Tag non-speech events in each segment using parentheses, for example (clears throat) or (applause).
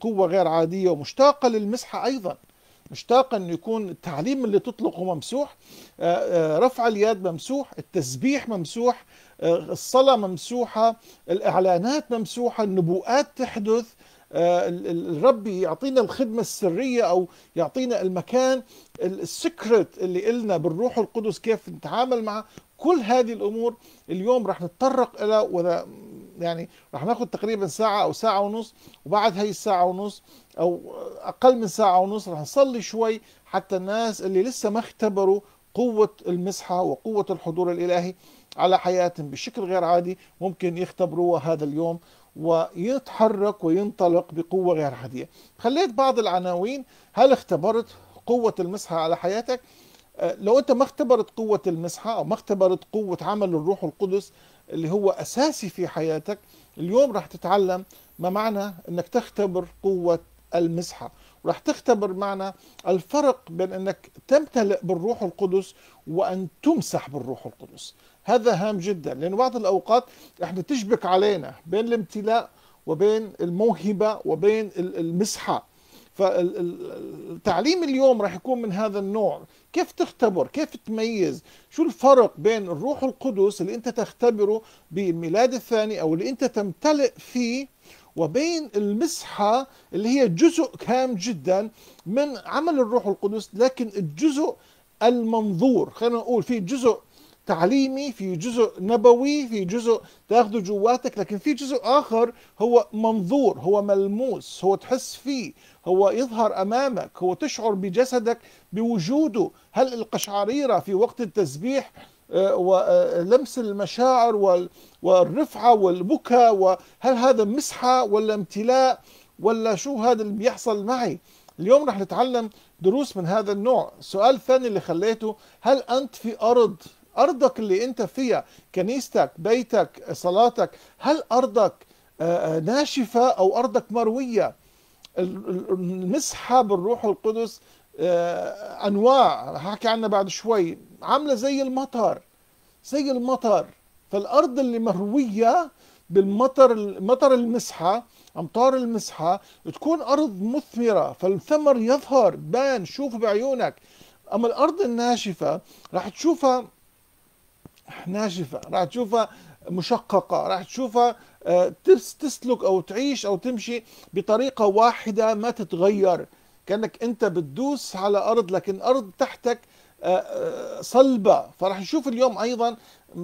قوة غير عادية ومشتاقة للمسحة أيضا مشتاقة أن يكون التعليم اللي تطلقه ممسوح آه، آه، رفع اليد ممسوح التسبيح ممسوح آه، الصلاة ممسوحة الإعلانات ممسوحة النبوءات تحدث الرب يعطينا الخدمة السرية أو يعطينا المكان السكرت اللي قلنا بالروح القدس كيف نتعامل مع كل هذه الأمور اليوم راح نتطرق إلى وإذا يعني راح ناخذ تقريبا ساعة أو ساعة ونص وبعد هاي الساعة ونص أو أقل من ساعة ونص راح نصلي شوي حتى الناس اللي لسه ما اختبروا قوة المسحة وقوة الحضور الإلهي على حياتهم بشكل غير عادي ممكن يختبروها هذا اليوم ويتحرك وينطلق بقوة غير عادية خليت بعض العناوين هل اختبرت قوة المسحة على حياتك آه، لو انت ما اختبرت قوة المسحة او ما اختبرت قوة عمل الروح القدس اللي هو اساسي في حياتك اليوم راح تتعلم ما معنى انك تختبر قوه المسحه راح تختبر معنى الفرق بين انك تمتلئ بالروح القدس وان تمسح بالروح القدس هذا هام جدا لان بعض الاوقات احنا تشبك علينا بين الامتلاء وبين الموهبه وبين المسحه فالتعليم اليوم راح يكون من هذا النوع كيف تختبر كيف تميز شو الفرق بين الروح القدس اللي انت تختبره بالميلاد الثاني او اللي انت تمتلئ فيه وبين المسحة اللي هي جزء كام جدا من عمل الروح القدس لكن الجزء المنظور خلينا نقول في جزء تعليمي في جزء نبوي في جزء تاخذه جواتك لكن في جزء آخر هو منظور هو ملموس هو تحس فيه هو يظهر أمامك هو تشعر بجسدك بوجوده هل القشعريرة في وقت التسبيح آه، ولمس آه، المشاعر والرفعة والبكاء وهل هذا مسحة ولا امتلاء ولا شو هذا اللي بيحصل معي اليوم رح نتعلم دروس من هذا النوع السؤال الثاني اللي خليته هل أنت في أرض أرضك اللي أنت فيها كنيستك بيتك صلاتك هل أرضك آه، آه، ناشفة أو أرضك مروية المسحة بالروح القدس آه، أنواع هحكي عنها بعد شوي عاملة زي المطر زي المطر فالأرض اللي مروية بالمطر مطر المسحة أمطار المسحة تكون أرض مثمرة فالثمر يظهر بان شوف بعيونك أما الأرض الناشفة راح تشوفها ناشفه راح تشوفها مشققه راح تشوفها آه، تسلك او تعيش او تمشي بطريقه واحده ما تتغير كانك انت بتدوس على ارض لكن ارض تحتك آه، آه، صلبه فراح نشوف اليوم ايضا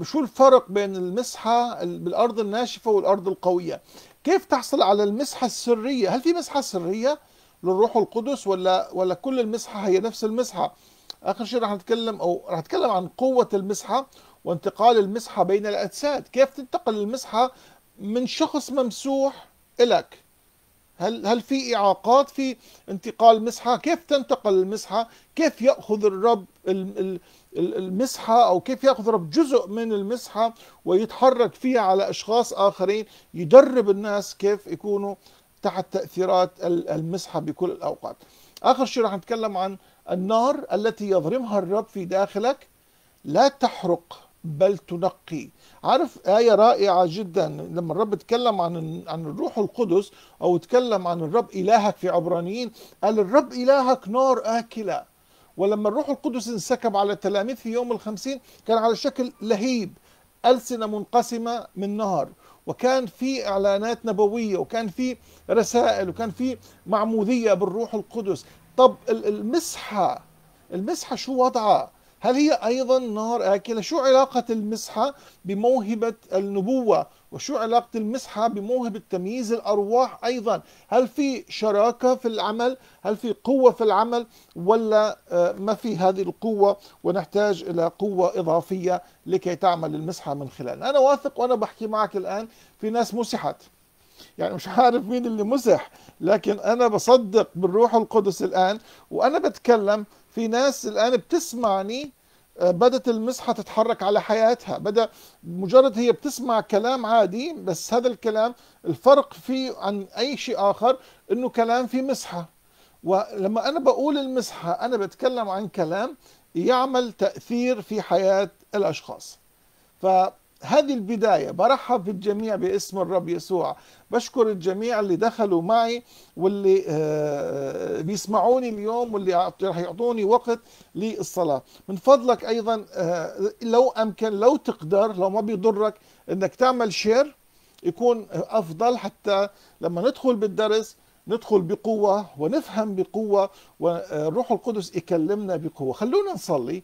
شو الفرق بين المسحه بالارض الناشفه والارض القويه كيف تحصل على المسحه السريه هل في مسحه سريه للروح القدس ولا ولا كل المسحه هي نفس المسحه اخر شيء راح نتكلم او راح نتكلم عن قوه المسحه وانتقال المسحة بين الأجساد كيف تنتقل المسحة من شخص ممسوح إلك هل هل في إعاقات في انتقال مسحة كيف تنتقل المسحة كيف يأخذ الرب المسحة أو كيف يأخذ الرب جزء من المسحة ويتحرك فيها على أشخاص آخرين يدرب الناس كيف يكونوا تحت تأثيرات المسحة بكل الأوقات آخر شيء راح نتكلم عن النار التي يضرمها الرب في داخلك لا تحرق بل تنقي عارف آية رائعة جدا لما الرب تكلم عن عن الروح القدس أو تكلم عن الرب إلهك في عبرانيين قال الرب إلهك نار آكلة ولما الروح القدس انسكب على التلاميذ في يوم الخمسين كان على شكل لهيب ألسنة منقسمة من نار وكان في إعلانات نبوية وكان في رسائل وكان في معمودية بالروح القدس طب المسحة المسحة شو وضعها هل هي أيضا نار آكلة شو علاقة المسحة بموهبة النبوة وشو علاقة المسحة بموهبة تمييز الأرواح أيضا هل في شراكة في العمل هل في قوة في العمل ولا آه، ما في هذه القوة ونحتاج إلى قوة إضافية لكي تعمل المسحة من خلال أنا واثق وأنا بحكي معك الآن في ناس مسحت يعني مش عارف مين اللي مسح لكن انا بصدق بالروح القدس الان وانا بتكلم في ناس الان بتسمعني آه، بدت المسحه تتحرك على حياتها بدا مجرد هي بتسمع كلام عادي بس هذا الكلام الفرق فيه عن اي شيء اخر انه كلام في مسحه ولما انا بقول المسحه انا بتكلم عن كلام يعمل تاثير في حياه الاشخاص ف هذه البداية برحب بالجميع باسم الرب يسوع بشكر الجميع اللي دخلوا معي واللي آه، آه، بيسمعوني اليوم واللي راح يعطوني وقت للصلاة من فضلك أيضا آه، لو أمكن لو تقدر لو ما بيضرك أنك تعمل شير يكون أفضل حتى لما ندخل بالدرس ندخل بقوة ونفهم بقوة والروح القدس يكلمنا بقوة خلونا نصلي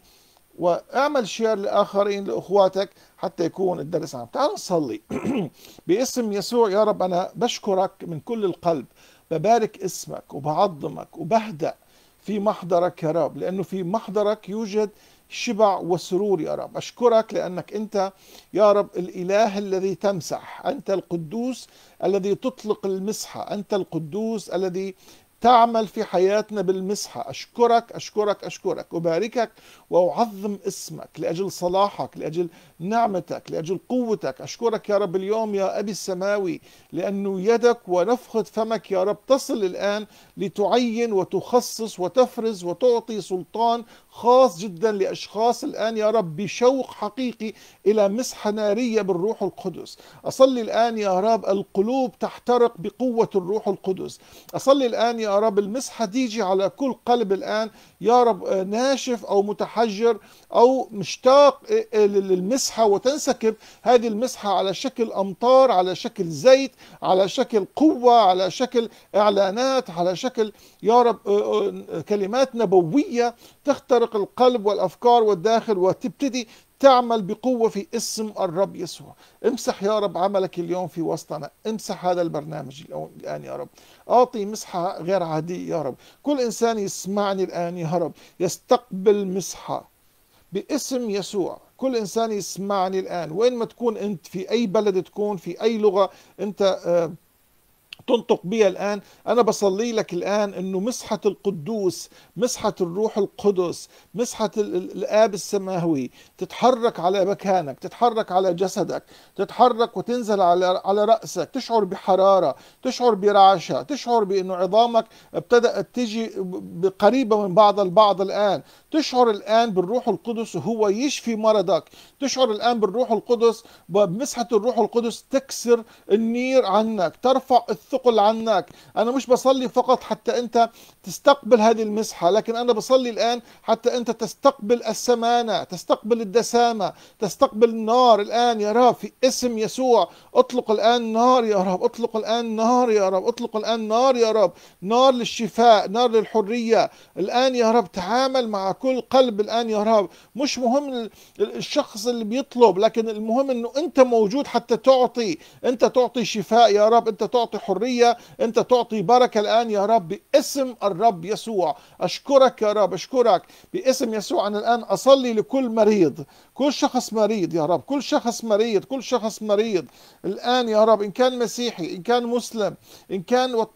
واعمل شير لاخرين لاخواتك حتى يكون الدرس عام تعال نصلي (clears throat) باسم يسوع يا رب انا بشكرك من كل القلب ببارك اسمك وبعظمك وبهدأ في محضرك يا رب لأنه في محضرك يوجد شبع وسرور يا رب أشكرك لأنك أنت يا رب الإله الذي تمسح أنت القدوس الذي تطلق المسحة أنت القدوس الذي تعمل في حياتنا بالمسحة أشكرك أشكرك أشكرك أباركك وأعظم اسمك لأجل صلاحك لأجل نعمتك لأجل قوتك أشكرك يا رب اليوم يا أبي السماوي لأنه يدك ونفخة فمك يا رب تصل الآن لتعين وتخصص وتفرز وتعطي سلطان خاص جدا لأشخاص الآن يا رب بشوق حقيقي إلى مسحة نارية بالروح القدس أصلي الآن يا رب القلوب تحترق بقوة الروح القدس أصلي الآن يا رب المسحة تيجي على كل قلب الآن يا رب آه، ناشف أو متحجر أو مشتاق آه، آه، للمسحة وتنسكب هذه المسحة على شكل أمطار على شكل زيت على شكل قوة على شكل إعلانات على شكل يا رب كلمات نبوية تخترق القلب والأفكار والداخل وتبتدي تعمل بقوة في اسم الرب يسوع امسح يا رب عملك اليوم في وسطنا امسح هذا البرنامج الآن يا رب أعطي مسحة غير عادية يا رب كل إنسان يسمعني الآن يا رب يستقبل مسحة باسم يسوع كل إنسان يسمعني الآن وين ما تكون أنت في أي بلد تكون في أي لغة أنت آه، تنطق بي الآن أنا بصلي لك الآن أنه مسحة القدوس مسحة الروح القدس مسحة الآب السماوي تتحرك على مكانك تتحرك على جسدك تتحرك وتنزل على, على رأسك تشعر بحرارة تشعر برعشة تشعر بأنه عظامك ابتدأت تجي قريبة من بعض البعض الآن تشعر الآن بالروح القدس وهو يشفي مرضك تشعر الآن بالروح القدس بمسحة الروح القدس تكسر النير عنك ترفع الثقل عنك أنا مش بصلي فقط حتى أنت تستقبل هذه المسحة لكن أنا بصلي الآن حتى أنت تستقبل السمانة تستقبل الدسامة تستقبل النار الآن يا رب في اسم يسوع اطلق الآن نار يا رب اطلق الآن نار يا رب اطلق الآن نار يا رب نار للشفاء نار للحرية الآن يا رب تعامل مع كل قلب الآن يا رب مش مهم الشخص اللي بيطلب لكن المهم أنه أنت موجود حتى تعطي أنت تعطي شفاء يا رب أنت تعطي حرية الحرية أنت تعطي بركة الآن يا رب باسم الرب يسوع أشكرك يا رب أشكرك باسم يسوع أنا الآن أصلي لكل مريض كل شخص مريض يا رب كل شخص مريض كل شخص مريض الآن يا رب إن كان مسيحي إن كان مسلم إن كان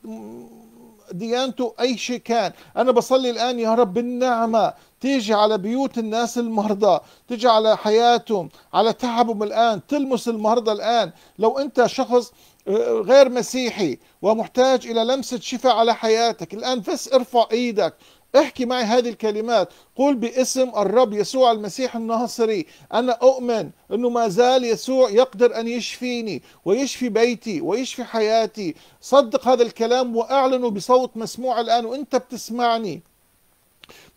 ديانته أي شيء كان أنا بصلي الآن يا رب بالنعمة تيجي على بيوت الناس المرضى تيجي على حياتهم على تعبهم الآن تلمس المرضى الآن لو أنت شخص غير مسيحي ومحتاج إلى لمسة شفاء على حياتك الآن بس ارفع إيدك احكي معي هذه الكلمات قل باسم الرب يسوع المسيح الناصري أنا أؤمن أنه ما زال يسوع يقدر أن يشفيني ويشفي بيتي ويشفي حياتي صدق هذا الكلام وأعلنه بصوت مسموع الآن وأنت بتسمعني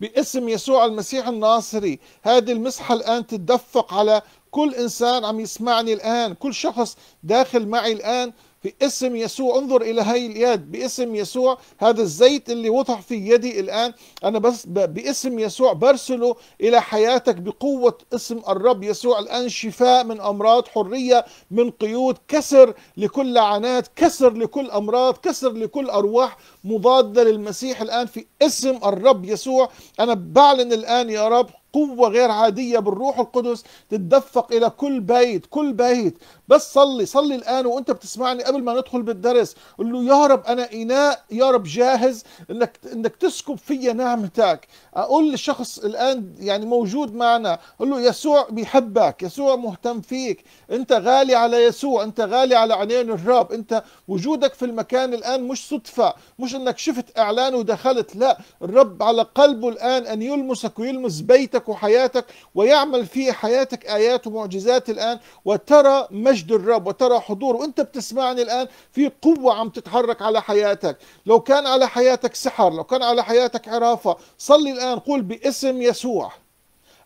باسم يسوع المسيح الناصري هذه المسحة الآن تتدفق على كل إنسان عم يسمعني الآن كل شخص داخل معي الآن في اسم يسوع انظر إلى هاي اليد باسم يسوع هذا الزيت اللي وضع في يدي الآن أنا بس باسم يسوع برسله إلى حياتك بقوة اسم الرب يسوع الآن شفاء من أمراض حرية من قيود كسر لكل لعنات كسر لكل أمراض كسر لكل أرواح مضادة للمسيح الآن في اسم الرب يسوع أنا بعلن الآن يا رب قوة غير عادية بالروح القدس تتدفق إلى كل بيت كل بيت بس صلي صلي الآن وأنت بتسمعني قبل ما ندخل بالدرس قل له يا رب أنا إناء يا رب جاهز إنك إنك تسكب في نعمتك أقول للشخص الآن يعني موجود معنا قل له يسوع بيحبك يسوع مهتم فيك أنت غالي على يسوع أنت غالي على عينين الرب أنت وجودك في المكان الآن مش صدفة مش إنك شفت إعلان ودخلت لا الرب على قلبه الآن أن يلمسك ويلمس بيتك حياتك وحياتك ويعمل في حياتك آيات ومعجزات الآن وترى مجد الرب وترى حضور وأنت بتسمعني الآن في قوة عم تتحرك على حياتك لو كان على حياتك سحر لو كان على حياتك عرافة صلي الآن قول باسم يسوع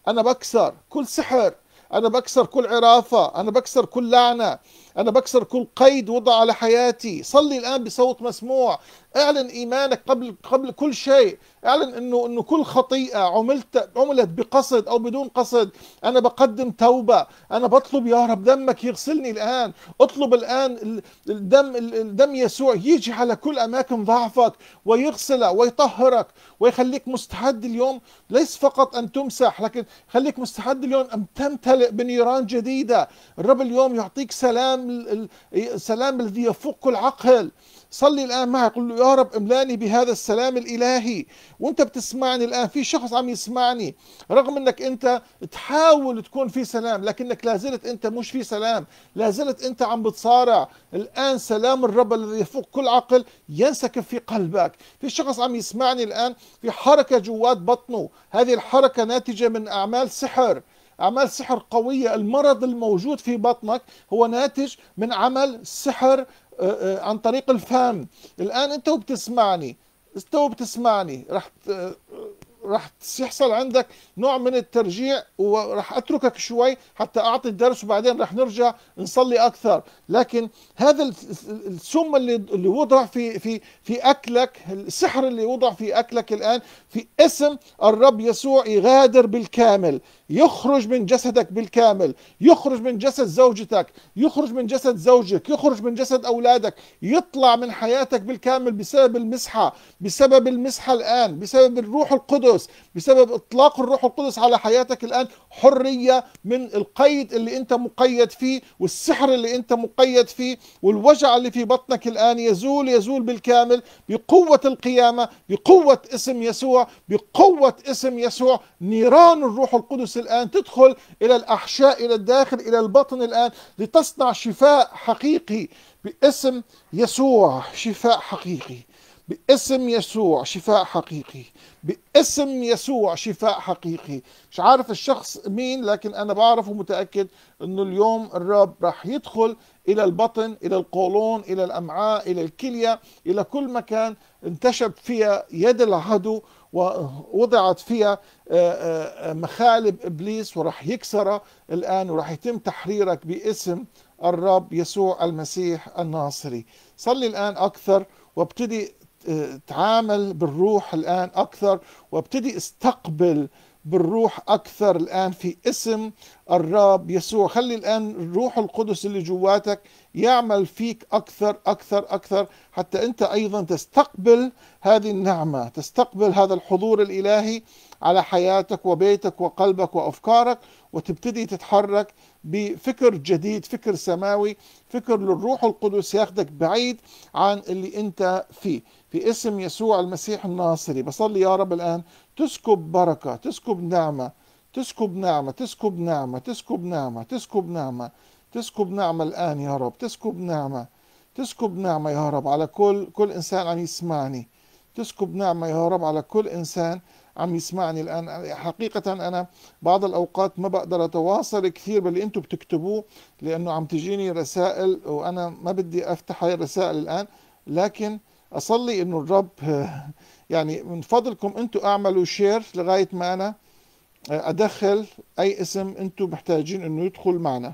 أنا بكسر كل سحر أنا بكسر كل عرافة أنا بكسر كل لعنة أنا بكسر كل قيد وضع على حياتي صلي الآن بصوت مسموع اعلن إيمانك قبل قبل كل شيء اعلن إنه إنه كل خطيئة عملت عملت بقصد أو بدون قصد أنا بقدم توبة أنا بطلب يا رب دمك يغسلني الآن اطلب الآن الدم الدم يسوع يجي على كل أماكن ضعفك ويغسلك ويطهرك ويخليك مستعد اليوم ليس فقط أن تمسح لكن خليك مستعد اليوم أن تمتلئ بنيران جديدة الرب اليوم يعطيك سلام السلام إيه، السلام الذي يفوق كل عقل صلي الان معي قل له يا رب املاني بهذا السلام الالهي وانت بتسمعني الان في شخص عم يسمعني رغم انك انت تحاول تكون في سلام لكنك لازلت انت مش في سلام لازلت انت عم بتصارع الان سلام الرب الذي يفوق كل عقل ينسكب في قلبك في شخص عم يسمعني الان في حركه جوات بطنه هذه الحركه ناتجه من اعمال سحر أعمال سحر قوية المرض الموجود في بطنك هو ناتج من عمل سحر آه، آه، عن طريق الفم الآن أنت وبتسمعني تو بتسمعني رح آه، راح يحصل عندك نوع من الترجيع وراح اتركك شوي حتى اعطي الدرس وبعدين راح نرجع نصلي اكثر لكن هذا السم اللي اللي وضع في في في اكلك السحر اللي وضع في اكلك الان في اسم الرب يسوع يغادر بالكامل يخرج من جسدك بالكامل يخرج من جسد زوجتك يخرج من جسد زوجك يخرج من جسد أولادك يطلع من حياتك بالكامل بسبب المسحة بسبب المسحة الآن بسبب الروح القدس بسبب إطلاق الروح القدس على حياتك الآن حرية من القيد اللي أنت مقيد فيه والسحر اللي أنت مقيد فيه والوجع اللي في بطنك الآن يزول يزول بالكامل بقوة القيامة بقوة اسم يسوع بقوة اسم يسوع نيران الروح القدس الآن تدخل إلى الأحشاء إلى الداخل إلى البطن الآن لتصنع شفاء حقيقي باسم يسوع شفاء حقيقي باسم يسوع شفاء حقيقي باسم يسوع شفاء حقيقي مش عارف الشخص مين لكن انا بعرف ومتاكد انه اليوم الرب راح يدخل الى البطن الى القولون الى الامعاء الى الكليه الى كل مكان انتشب فيها يد العدو ووضعت فيها آه، آه، آه، مخالب إبليس وراح يكسرها الآن وراح يتم تحريرك باسم الرب يسوع المسيح الناصري صلي الآن أكثر وابتدي تعامل بالروح الآن أكثر وابتدي استقبل بالروح أكثر الآن في اسم الرب يسوع خلي الآن الروح القدس اللي جواتك يعمل فيك أكثر أكثر أكثر حتى أنت أيضا تستقبل هذه النعمة تستقبل هذا الحضور الإلهي على حياتك وبيتك وقلبك وأفكارك وتبتدي تتحرك بفكر جديد فكر سماوي فكر للروح القدس ياخدك بعيد عن اللي أنت فيه في اسم يسوع المسيح الناصري بصلي يا رب الآن تسكب بركة تسكب نعمة تسكب نعمة تسكب نعمة تسكب نعمة تسكب نعمة تسكب نعمة الآن يا رب تسكب نعمة تسكب نعمة يا رب على كل كل إنسان عم يسمعني تسكب نعمة يا رب على كل إنسان عم يسمعني الآن حقيقة أنا بعض الأوقات ما بقدر أتواصل كثير باللي أنتم بتكتبوه لأنه عم تجيني رسائل وأنا ما بدي أفتح هاي الرسائل الآن لكن أصلي أنه الرب (laughs) يعني من فضلكم أنتم أعملوا شير لغاية ما أنا ادخل اي اسم انتم محتاجين انه يدخل معنا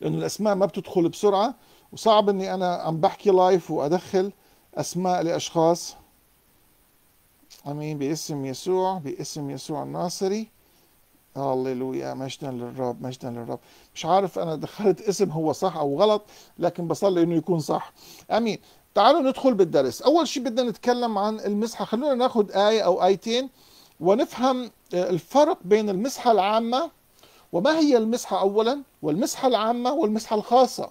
لانه الاسماء ما بتدخل بسرعه وصعب اني انا عم بحكي لايف وادخل اسماء لاشخاص امين باسم يسوع باسم يسوع الناصري هللويا مجدا للرب مجدا للرب مش عارف انا دخلت اسم هو صح او غلط لكن بصلي انه يكون صح امين تعالوا ندخل بالدرس اول شيء بدنا نتكلم عن المسحه خلونا ناخذ ايه او ايتين ونفهم آه، الفرق بين المسحة العامة وما هي المسحة أولا والمسحة العامة والمسحة الخاصة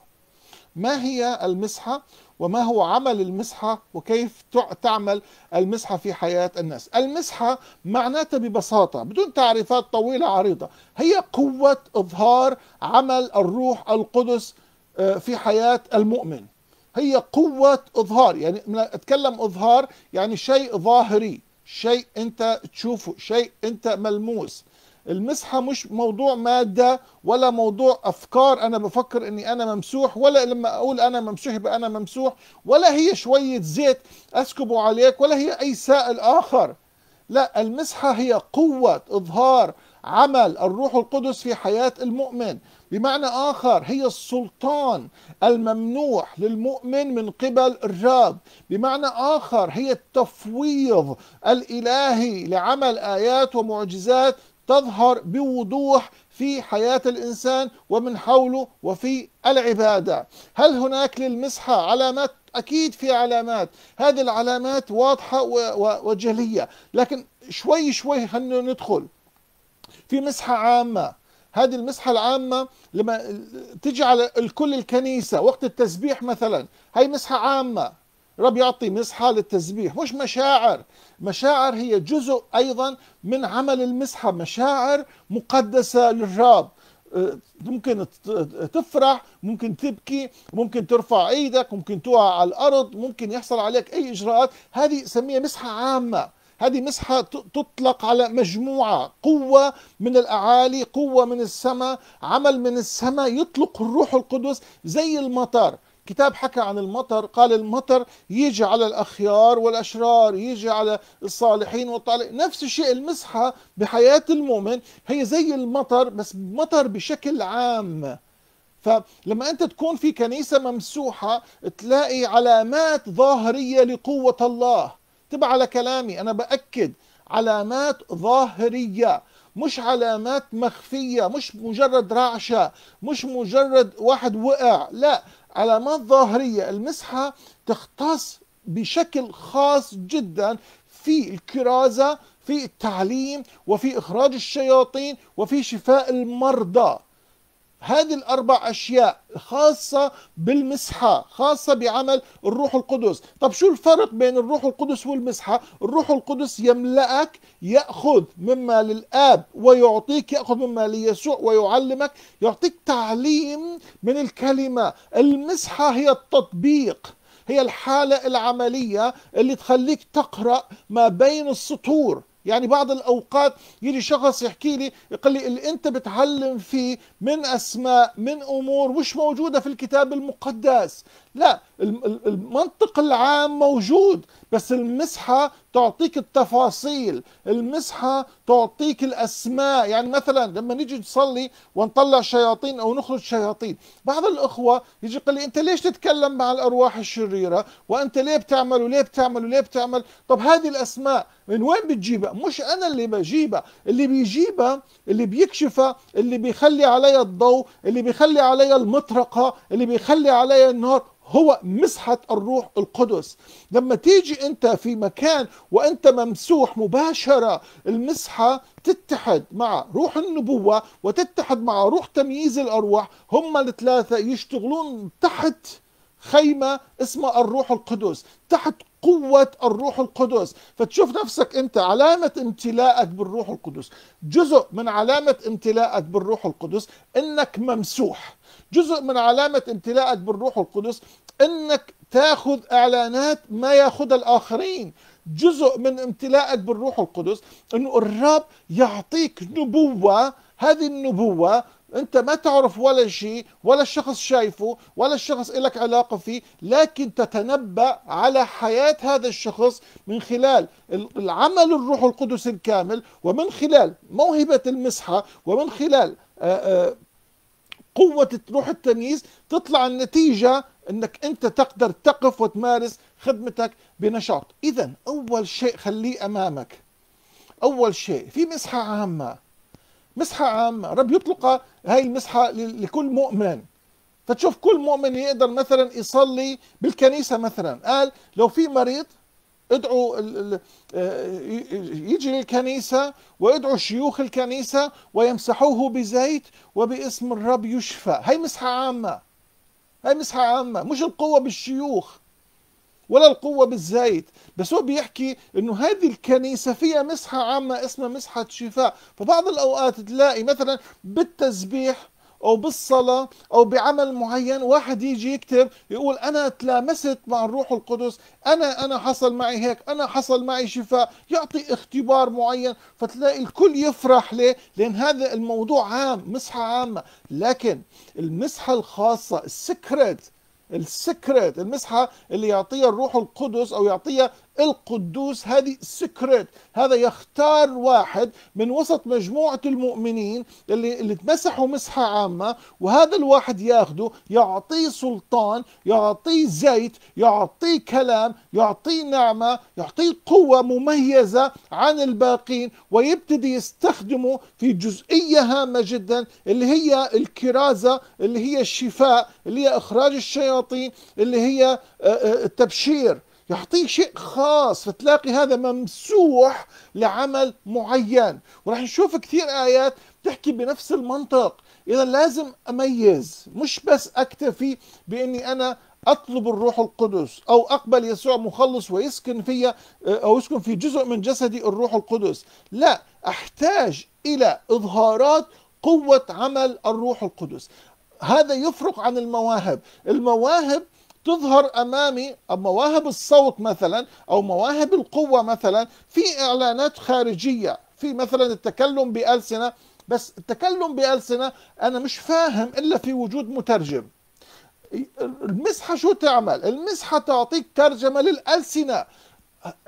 ما هي المسحة وما هو عمل المسحة وكيف تعمل المسحة في حياة الناس المسحة معناتها ببساطة بدون تعريفات طويلة عريضة هي قوة إظهار عمل الروح القدس آه، في حياة المؤمن هي قوة إظهار يعني أتكلم إظهار يعني شيء ظاهري شيء انت تشوفه شيء انت ملموس المسحه مش موضوع ماده ولا موضوع افكار انا بفكر اني انا ممسوح ولا لما اقول انا ممسوح يبقى انا ممسوح ولا هي شويه زيت اسكبه عليك ولا هي اي سائل اخر لا المسحه هي قوه اظهار عمل الروح القدس في حياه المؤمن بمعنى آخر هي السلطان الممنوح للمؤمن من قبل الرب بمعنى آخر هي التفويض الإلهي لعمل آيات ومعجزات تظهر بوضوح في حياة الإنسان ومن حوله وفي العبادة هل هناك للمسحة علامات أكيد في علامات هذه العلامات واضحة وجلية لكن شوي شوي ندخل في مسحة عامة هذه المسحة العامة لما تجي على الكل الكنيسة وقت التسبيح مثلا هي مسحة عامة رب يعطي مسحة للتسبيح مش مشاعر مشاعر هي جزء أيضا من عمل المسحة مشاعر مقدسة للرب أه، ممكن تفرح ممكن تبكي ممكن ترفع ايدك ممكن توقع على الارض ممكن يحصل عليك اي اجراءات هذه سميها مسحه عامه هذه مسحة تطلق على مجموعة قوة من الأعالي قوة من السماء عمل من السماء يطلق الروح القدس زي المطر كتاب حكى عن المطر قال المطر يجي على الأخيار والأشرار يجي على الصالحين والطالحين نفس الشيء المسحة بحياة المؤمن هي زي المطر بس مطر بشكل عام فلما انت تكون في كنيسه ممسوحه تلاقي علامات ظاهريه لقوه الله تبع على كلامي أنا بأكد علامات ظاهرية مش علامات مخفية مش مجرد رعشة مش مجرد واحد وقع لا علامات ظاهرية المسحة تختص بشكل خاص جدا في الكرازة في التعليم وفي إخراج الشياطين وفي شفاء المرضى هذه الأربع أشياء خاصة بالمسحة خاصة بعمل الروح القدس طب شو الفرق بين الروح القدس والمسحة الروح القدس يملأك يأخذ مما للآب ويعطيك يأخذ مما ليسوع ويعلمك يعطيك تعليم من الكلمة المسحة هي التطبيق هي الحالة العملية اللي تخليك تقرأ ما بين السطور يعني بعض الأوقات يجي شخص يحكي لي يقول لي اللي أنت بتعلم فيه من أسماء من أمور مش موجودة في الكتاب المقدس لا المنطق العام موجود بس المسحة تعطيك التفاصيل المسحة تعطيك الأسماء يعني مثلا لما نيجي نصلي ونطلع شياطين أو نخرج شياطين بعض الأخوة يجي يقول لي أنت ليش تتكلم مع الأرواح الشريرة وأنت ليه بتعمل وليه بتعمل وليه بتعمل طب هذه الأسماء من وين بتجيبها مش أنا اللي بجيبها اللي بيجيبها اللي بيكشفها اللي بيخلي علي الضوء اللي بيخلي علي المطرقة اللي بيخلي علي النار هو مسحة الروح القدس لما تيجي أنت في مكان وأنت ممسوح مباشرة المسحة تتحد مع روح النبوة وتتحد مع روح تمييز الأرواح هم الثلاثة يشتغلون تحت خيمة اسمها الروح القدس تحت قوة الروح القدس فتشوف نفسك أنت علامة امتلاءك بالروح القدس جزء من علامة امتلاءك بالروح القدس أنك ممسوح جزء من علامة امتلاءك بالروح القدس أنك تاخذ إعلانات ما ياخذها الآخرين جزء من امتلاءك بالروح القدس أنه الرب يعطيك نبوة هذه النبوة انت ما تعرف ولا شيء ولا الشخص شايفه ولا الشخص لك علاقه فيه لكن تتنبا على حياه هذا الشخص من خلال العمل الروح القدس الكامل ومن خلال موهبه المسحه ومن خلال آه، آه، قوه روح التمييز تطلع النتيجه انك انت تقدر تقف وتمارس خدمتك بنشاط اذا اول شيء خليه امامك اول شيء في مسحه عامه مسحة عامة رب يطلق هاي المسحة لكل مؤمن فتشوف كل مؤمن يقدر مثلا يصلي بالكنيسة مثلا قال لو في مريض ادعوا آه، يجي للكنيسة وادعوا شيوخ الكنيسة ويمسحوه بزيت وباسم الرب يشفى هاي مسحة عامة هاي مسحة عامة مش القوة بالشيوخ ولا القوة بالزايد بس هو بيحكي انه هذه الكنيسة فيها مسحة عامة اسمها مسحة شفاء فبعض الاوقات تلاقي مثلا بالتسبيح او بالصلاه او بعمل معين واحد يجي يكتب يقول انا تلامست مع الروح القدس انا انا حصل معي هيك انا حصل معي شفاء يعطي اختبار معين فتلاقي الكل يفرح ليه لان هذا الموضوع عام مسحه عامه لكن المسحه الخاصه السكرت السكرت المسحه اللي يعطيها الروح القدس او يعطيها القدوس هذه سكرت هذا يختار واحد من وسط مجموعة المؤمنين اللي, اللي تمسحوا مسحة عامة وهذا الواحد ياخده يعطيه سلطان يعطيه زيت يعطيه كلام يعطيه نعمة يعطيه قوة مميزة عن الباقين ويبتدي يستخدمه في جزئية هامة جدا اللي هي الكرازة اللي هي الشفاء اللي هي إخراج الشياطين اللي هي آه، آه، التبشير يعطيك شيء خاص فتلاقي هذا ممسوح لعمل معين وراح نشوف كثير آيات تحكي بنفس المنطق إذا لازم أميز مش بس أكتفي بإني أنا اطلب الروح القدس او اقبل يسوع مخلص ويسكن في آه، او يسكن في جزء من جسدي الروح القدس لا احتاج الى اظهارات قوه عمل الروح القدس هذا يفرق عن المواهب المواهب تظهر امامي مواهب الصوت مثلا او مواهب القوه مثلا في اعلانات خارجيه في مثلا التكلم بالسنه بس التكلم بالسنه انا مش فاهم الا في وجود مترجم المسحه شو تعمل المسحه تعطيك ترجمه للالسنه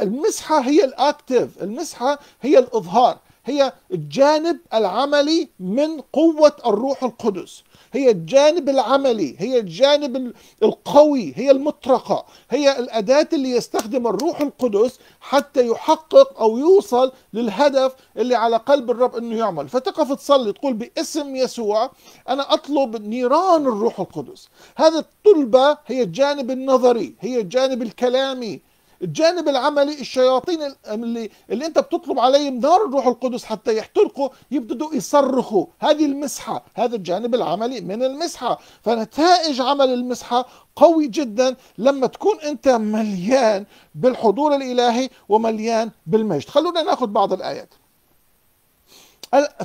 المسحه هي الاكتف المسحه هي الاظهار هي الجانب العملي من قوه الروح القدس هي الجانب العملي هي الجانب القوي هي المطرقة هي الأداة اللي يستخدم الروح القدس حتى يحقق أو يوصل للهدف اللي على قلب الرب أنه يعمل فتقف تصلي تقول باسم يسوع أنا أطلب نيران الروح القدس هذا الطلبة هي الجانب النظري هي الجانب الكلامي الجانب العملي الشياطين اللي اللي انت بتطلب عليهم نار الروح القدس حتى يحترقوا يبتدوا يصرخوا هذه المسحه هذا الجانب العملي من المسحه فنتائج عمل المسحه قوي جدا لما تكون انت مليان بالحضور الالهي ومليان بالمجد خلونا ناخذ بعض الايات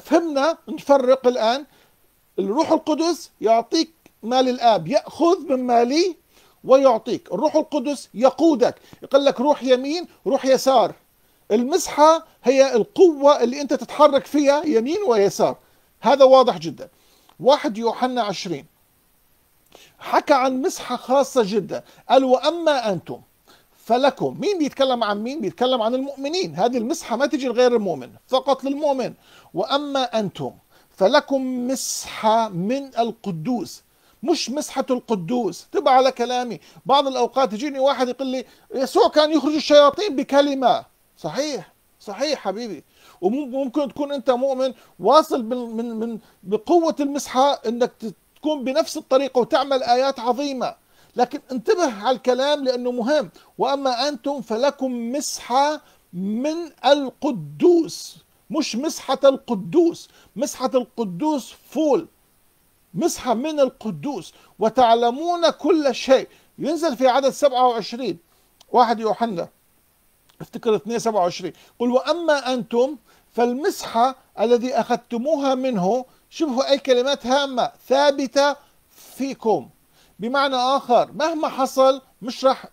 فهمنا نفرق الان الروح القدس يعطيك مال الاب ياخذ من مالي ويعطيك الروح القدس يقودك يقول لك روح يمين روح يسار المسحة هي القوة اللي أنت تتحرك فيها يمين ويسار هذا واضح جدا واحد يوحنا عشرين حكى عن مسحة خاصة جدا قال وأما أنتم فلكم مين بيتكلم عن مين بيتكلم عن المؤمنين هذه المسحة ما تجي لغير المؤمن فقط للمؤمن وأما أنتم فلكم مسحة من القدوس مش مسحة القدوس تبع على كلامي بعض الأوقات يجيني واحد يقول لي يسوع كان يخرج الشياطين بكلمة صحيح صحيح حبيبي وممكن تكون أنت مؤمن واصل من من بقوة المسحة أنك تكون بنفس الطريقة وتعمل آيات عظيمة لكن انتبه على الكلام لأنه مهم وأما أنتم فلكم مسحة من القدوس مش مسحة القدوس مسحة القدوس فول مسحة من القدوس وتعلمون كل شيء ينزل في عدد 27 واحد يوحنا افتكر 2 27 قل وأما أنتم فالمسحة الذي أخذتموها منه شبه أي كلمات هامة ثابتة فيكم بمعنى آخر مهما حصل مش راح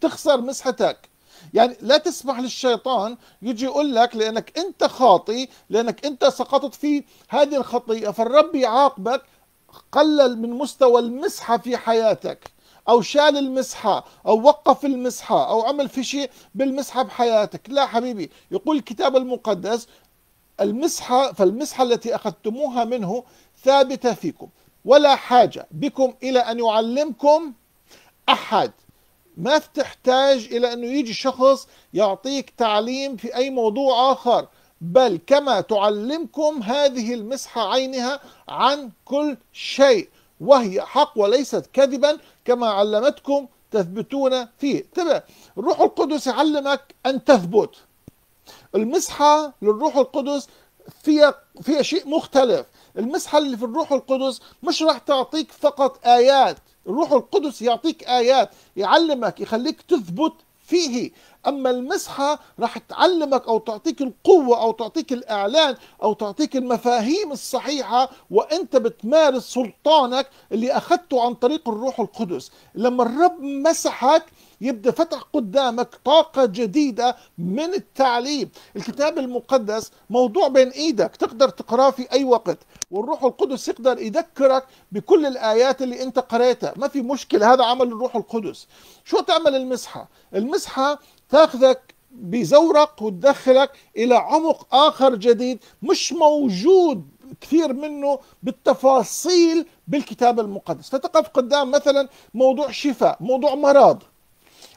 تخسر مسحتك يعني لا تسمح للشيطان يجي يقول لك لانك انت خاطي لانك انت سقطت في هذه الخطيئه فالرب يعاقبك قلل من مستوى المسحة في حياتك أو شال المسحة أو وقف المسحة أو عمل في شيء بالمسحة بحياتك لا حبيبي يقول الكتاب المقدس المسحة فالمسحة التي أخذتموها منه ثابتة فيكم ولا حاجة بكم إلى أن يعلمكم أحد ما تحتاج إلى أنه يجي شخص يعطيك تعليم في أي موضوع آخر بل كما تعلمكم هذه المسحة عينها عن كل شيء وهي حق وليست كذبا كما علمتكم تثبتون فيه تبع الروح القدس يعلمك أن تثبت المسحة للروح القدس فيها فيها شيء مختلف المسحة اللي في الروح القدس مش راح تعطيك فقط آيات الروح القدس يعطيك آيات يعلمك يخليك تثبت فيه اما المسحه راح تعلمك او تعطيك القوه او تعطيك الاعلان او تعطيك المفاهيم الصحيحه وانت بتمارس سلطانك اللي اخذته عن طريق الروح القدس لما الرب مسحك يبدأ فتح قدامك طاقة جديدة من التعليم الكتاب المقدس موضوع بين ايدك تقدر تقراه في اي وقت والروح القدس يقدر يذكرك بكل الايات اللي انت قريتها ما في مشكلة هذا عمل الروح القدس شو تعمل المسحة المسحة تاخذك بزورق وتدخلك الى عمق اخر جديد مش موجود كثير منه بالتفاصيل بالكتاب المقدس فتقف قدام مثلا موضوع شفاء موضوع مرض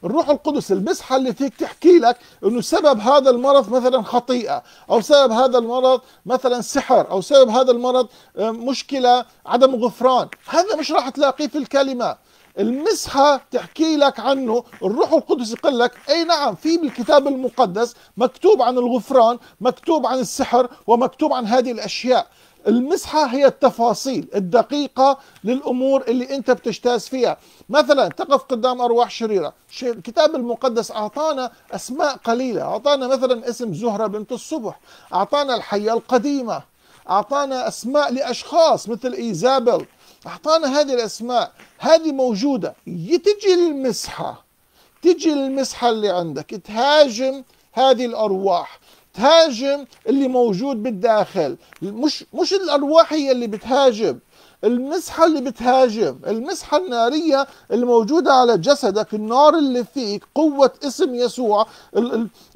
الروح القدس المسحه اللي فيك تحكي لك انه سبب هذا المرض مثلا خطيئه او سبب هذا المرض مثلا سحر او سبب هذا المرض آه، مشكله عدم غفران هذا مش راح تلاقيه في الكلمه المسحة تحكي لك عنه الروح القدس يقول لك أي نعم في بالكتاب المقدس مكتوب عن الغفران مكتوب عن السحر ومكتوب عن هذه الأشياء المسحة هي التفاصيل الدقيقة للأمور اللي أنت بتجتاز فيها مثلا تقف قدام أرواح شريرة الكتاب المقدس أعطانا أسماء قليلة أعطانا مثلا اسم زهرة بنت الصبح أعطانا الحية القديمة أعطانا أسماء لأشخاص مثل إيزابل أعطانا هذه الأسماء هذه موجودة تجي المسحة تجي المسحة اللي عندك تهاجم هذه الأرواح تهاجم اللي موجود بالداخل مش مش الارواح هي اللي بتهاجم المسحة اللي بتهاجم المسحة النارية الموجودة على جسدك النار اللي فيك قوة اسم يسوع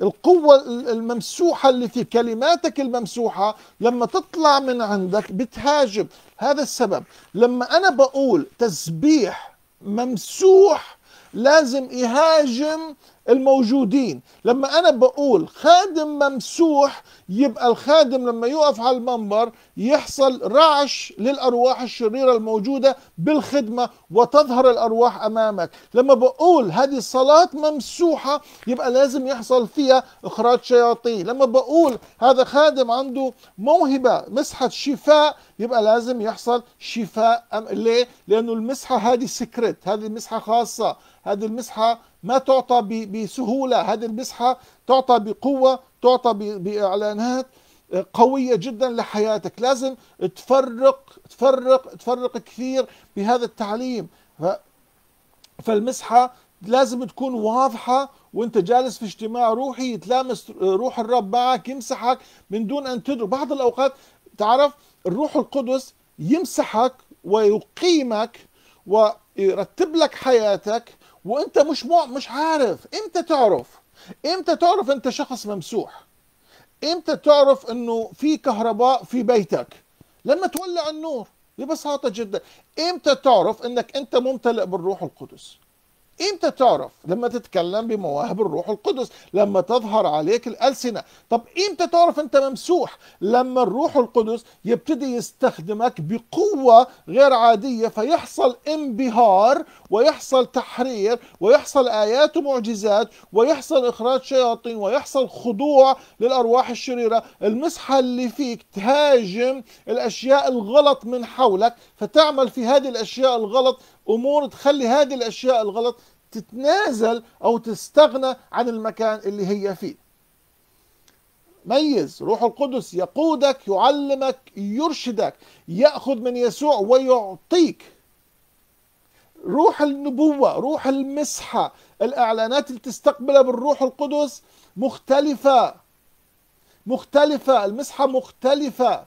القوة الممسوحة اللي في كلماتك الممسوحة لما تطلع من عندك بتهاجم هذا السبب لما أنا بقول تسبيح ممسوح لازم يهاجم الموجودين لما أنا بقول خادم ممسوح يبقى الخادم لما يقف على المنبر يحصل رعش للأرواح الشريرة الموجودة بالخدمة وتظهر الأرواح أمامك لما بقول هذه الصلاة ممسوحة يبقى لازم يحصل فيها إخراج شياطين لما بقول هذا خادم عنده موهبة مسحة شفاء يبقى لازم يحصل شفاء أم ليه؟ لأنه المسحة هذه سكرت هذه مسحة خاصة هذه المسحة ما تعطى بسهولة هذه المسحة تعطى بقوة تعطى بإعلانات قوية جدا لحياتك لازم تفرق تفرق تفرق كثير بهذا التعليم فالمسحة لازم تكون واضحة وانت جالس في اجتماع روحي يتلامس روح الرب معك يمسحك من دون ان تدرك بعض الاوقات تعرف الروح القدس يمسحك ويقيمك ويرتب لك حياتك وانت مش مو... مش عارف امتى تعرف امتى تعرف انت شخص ممسوح امتى تعرف انه في كهرباء في بيتك لما تولع النور ببساطه جدا امتى تعرف انك انت ممتلئ بالروح القدس امتى تعرف لما تتكلم بمواهب الروح القدس لما تظهر عليك الالسنه طب امتى تعرف انت ممسوح لما الروح القدس يبتدي يستخدمك بقوه غير عاديه فيحصل انبهار ويحصل تحرير ويحصل ايات ومعجزات ويحصل اخراج شياطين ويحصل خضوع للارواح الشريره المسحه اللي فيك تهاجم الاشياء الغلط من حولك فتعمل في هذه الاشياء الغلط امور تخلي هذه الاشياء الغلط تتنازل او تستغنى عن المكان اللي هي فيه ميز روح القدس يقودك يعلمك يرشدك ياخذ من يسوع ويعطيك روح النبوة روح المسحة الإعلانات اللي تستقبلها بالروح القدس مختلفة مختلفة المسحة مختلفة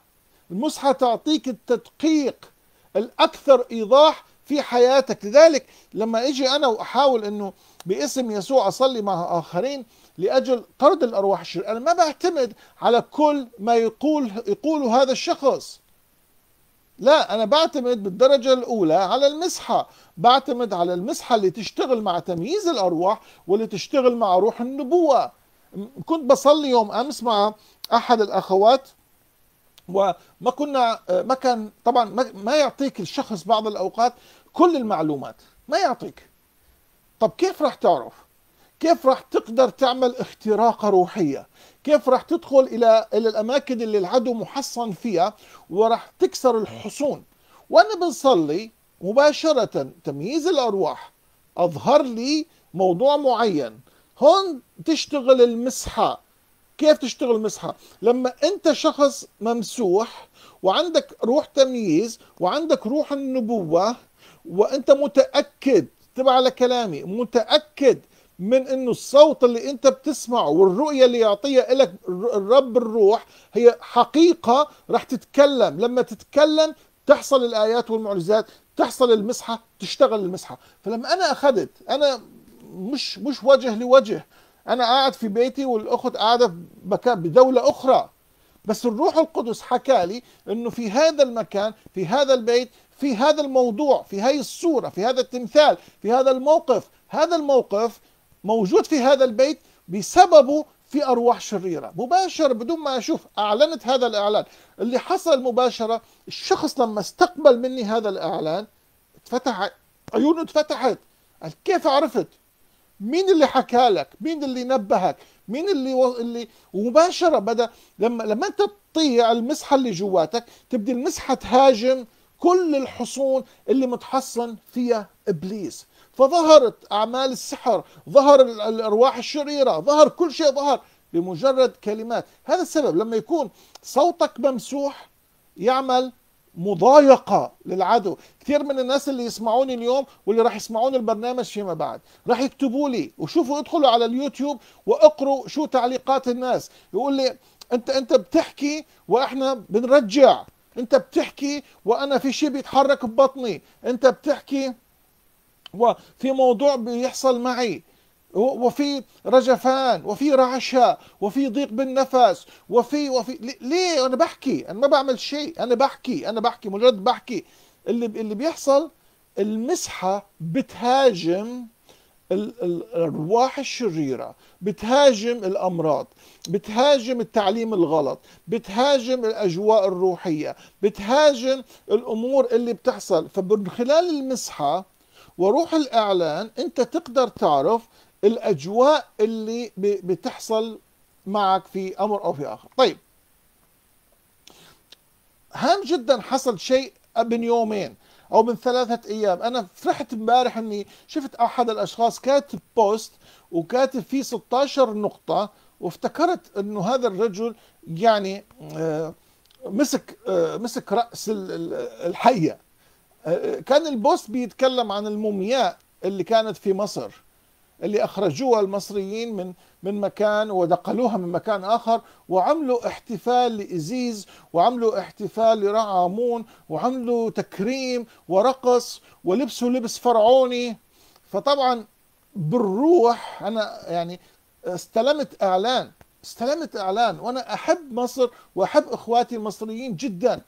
المسحة تعطيك التدقيق الأكثر إيضاح في حياتك لذلك لما اجي انا واحاول انه باسم يسوع اصلي مع اخرين لاجل طرد الارواح الشريره انا ما بعتمد على كل ما يقول يقوله هذا الشخص لا انا بعتمد بالدرجه الاولى على المسحه بعتمد على المسحه اللي تشتغل مع تمييز الارواح واللي تشتغل مع روح النبوه كنت بصلي يوم امس مع احد الاخوات وما كنا آه، ما كان طبعا ما يعطيك الشخص بعض الاوقات كل المعلومات ما يعطيك طب كيف راح تعرف كيف راح تقدر تعمل اختراقه روحيه كيف راح تدخل الى الى الاماكن اللي العدو محصن فيها وراح تكسر الحصون وانا بنصلي مباشره تمييز الارواح اظهر لي موضوع معين هون تشتغل المسحه كيف تشتغل مسحه لما انت شخص ممسوح وعندك روح تمييز وعندك روح النبوه وانت متاكد تبع لكلامي متاكد من انه الصوت اللي انت بتسمعه والرؤيه اللي يعطيها لك الرب الروح هي حقيقه رح تتكلم لما تتكلم تحصل الايات والمعجزات تحصل المسحه تشتغل المسحه فلما انا اخذت انا مش مش وجه لوجه انا قاعد في بيتي والاخت قاعده في مكان بدوله اخرى بس الروح القدس حكى لي انه في هذا المكان في هذا البيت في هذا الموضوع في هاي الصوره في هذا التمثال في هذا الموقف هذا الموقف موجود في هذا البيت بسببه في ارواح شريره مباشر بدون ما اشوف اعلنت هذا الاعلان اللي حصل مباشره الشخص لما استقبل مني هذا الاعلان اتفتح عيونه اتفتحت قال كيف عرفت مين اللي حكى لك مين اللي نبهك مين اللي و... اللي مباشره بدا لما لما انت تطيع المسحه اللي جواتك تبدي المسحه تهاجم كل الحصون اللي متحصن فيها ابليس فظهرت اعمال السحر ظهر الارواح الشريره ظهر كل شيء ظهر بمجرد كلمات هذا السبب لما يكون صوتك ممسوح يعمل مضايقه للعدو كثير من الناس اللي يسمعوني اليوم واللي راح يسمعون البرنامج فيما بعد راح يكتبوا لي وشوفوا ادخلوا على اليوتيوب واقروا شو تعليقات الناس يقول لي انت انت بتحكي واحنا بنرجع انت بتحكي وانا في شيء بيتحرك ببطني انت بتحكي وفي موضوع بيحصل معي وفي رجفان وفي رعشه وفي ضيق بالنفس وفي وفي ليه انا بحكي انا ما بعمل شيء انا بحكي انا بحكي مجرد بحكي اللي اللي بيحصل المسحه بتهاجم الارواح الشريره بتهاجم الامراض بتهاجم التعليم الغلط بتهاجم الاجواء الروحيه بتهاجم الامور اللي بتحصل فمن خلال المسحه وروح الاعلان انت تقدر تعرف الاجواء اللي بتحصل معك في امر او في اخر طيب هام جدا حصل شيء من يومين او من ثلاثه ايام انا فرحت امبارح اني شفت احد الاشخاص كاتب بوست وكاتب فيه 16 نقطه وافتكرت انه هذا الرجل يعني آه، مسك آه، مسك راس الحيه آه، كان البوست بيتكلم عن المومياء اللي كانت في مصر اللي اخرجوها المصريين من من مكان ودقلوها من مكان اخر وعملوا احتفال لازيز وعملوا احتفال لرعى امون وعملوا تكريم ورقص ولبسوا لبس فرعوني فطبعا بالروح انا يعني استلمت اعلان استلمت اعلان وانا احب مصر واحب اخواتي المصريين جدا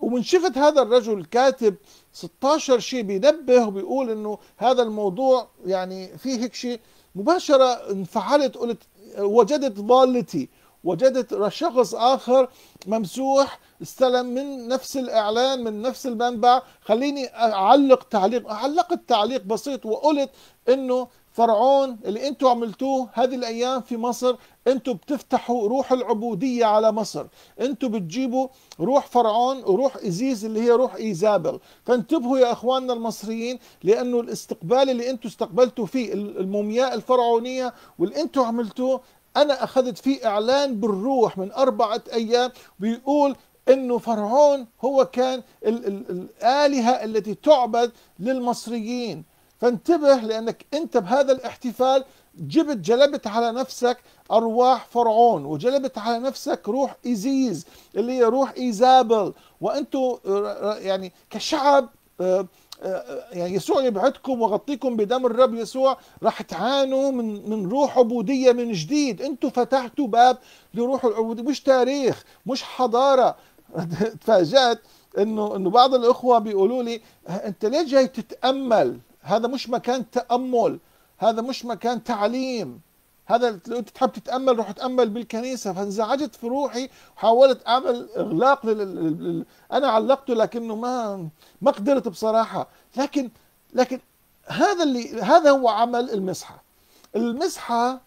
ومن شفت هذا الرجل كاتب 16 شيء بينبه وبيقول انه هذا الموضوع يعني فيه هيك شيء مباشره انفعلت قلت وجدت ضالتي وجدت شخص اخر ممسوح استلم من نفس الاعلان من نفس المنبع خليني اعلق تعليق علقت تعليق بسيط وقلت انه فرعون اللي انتم عملتوه هذه الايام في مصر انتم بتفتحوا روح العبوديه على مصر انتم بتجيبوا روح فرعون وروح ازيز اللي هي روح ايزابل فانتبهوا يا اخواننا المصريين لانه الاستقبال اللي انتم استقبلتوا فيه المومياء الفرعونيه واللي انتم عملتوه انا اخذت فيه اعلان بالروح من اربعه ايام بيقول انه فرعون هو كان الالهه التي تعبد للمصريين فانتبه لأنك أنت بهذا الاحتفال جبت جلبت على نفسك أرواح فرعون وجلبت على نفسك روح إيزيز اللي هي روح إيزابل وانتم آه، آه، يعني كشعب آه، يعني يسوع يبعدكم وغطيكم بدم الرب يسوع راح تعانوا من من روح عبوديه من جديد انتم فتحتوا باب لروح العبوديه مش تاريخ مش حضاره (laughs) تفاجات انه انه بعض الاخوه بيقولوا لي انت ليه جاي تتامل هذا مش مكان تامل هذا مش مكان تعليم هذا لو انت تحب تتامل روح تامل بالكنيسه فانزعجت في روحي وحاولت اعمل اغلاق لل... انا علقته لكنه ما ما قدرت بصراحه لكن لكن هذا اللي هذا هو عمل المسحه المسحه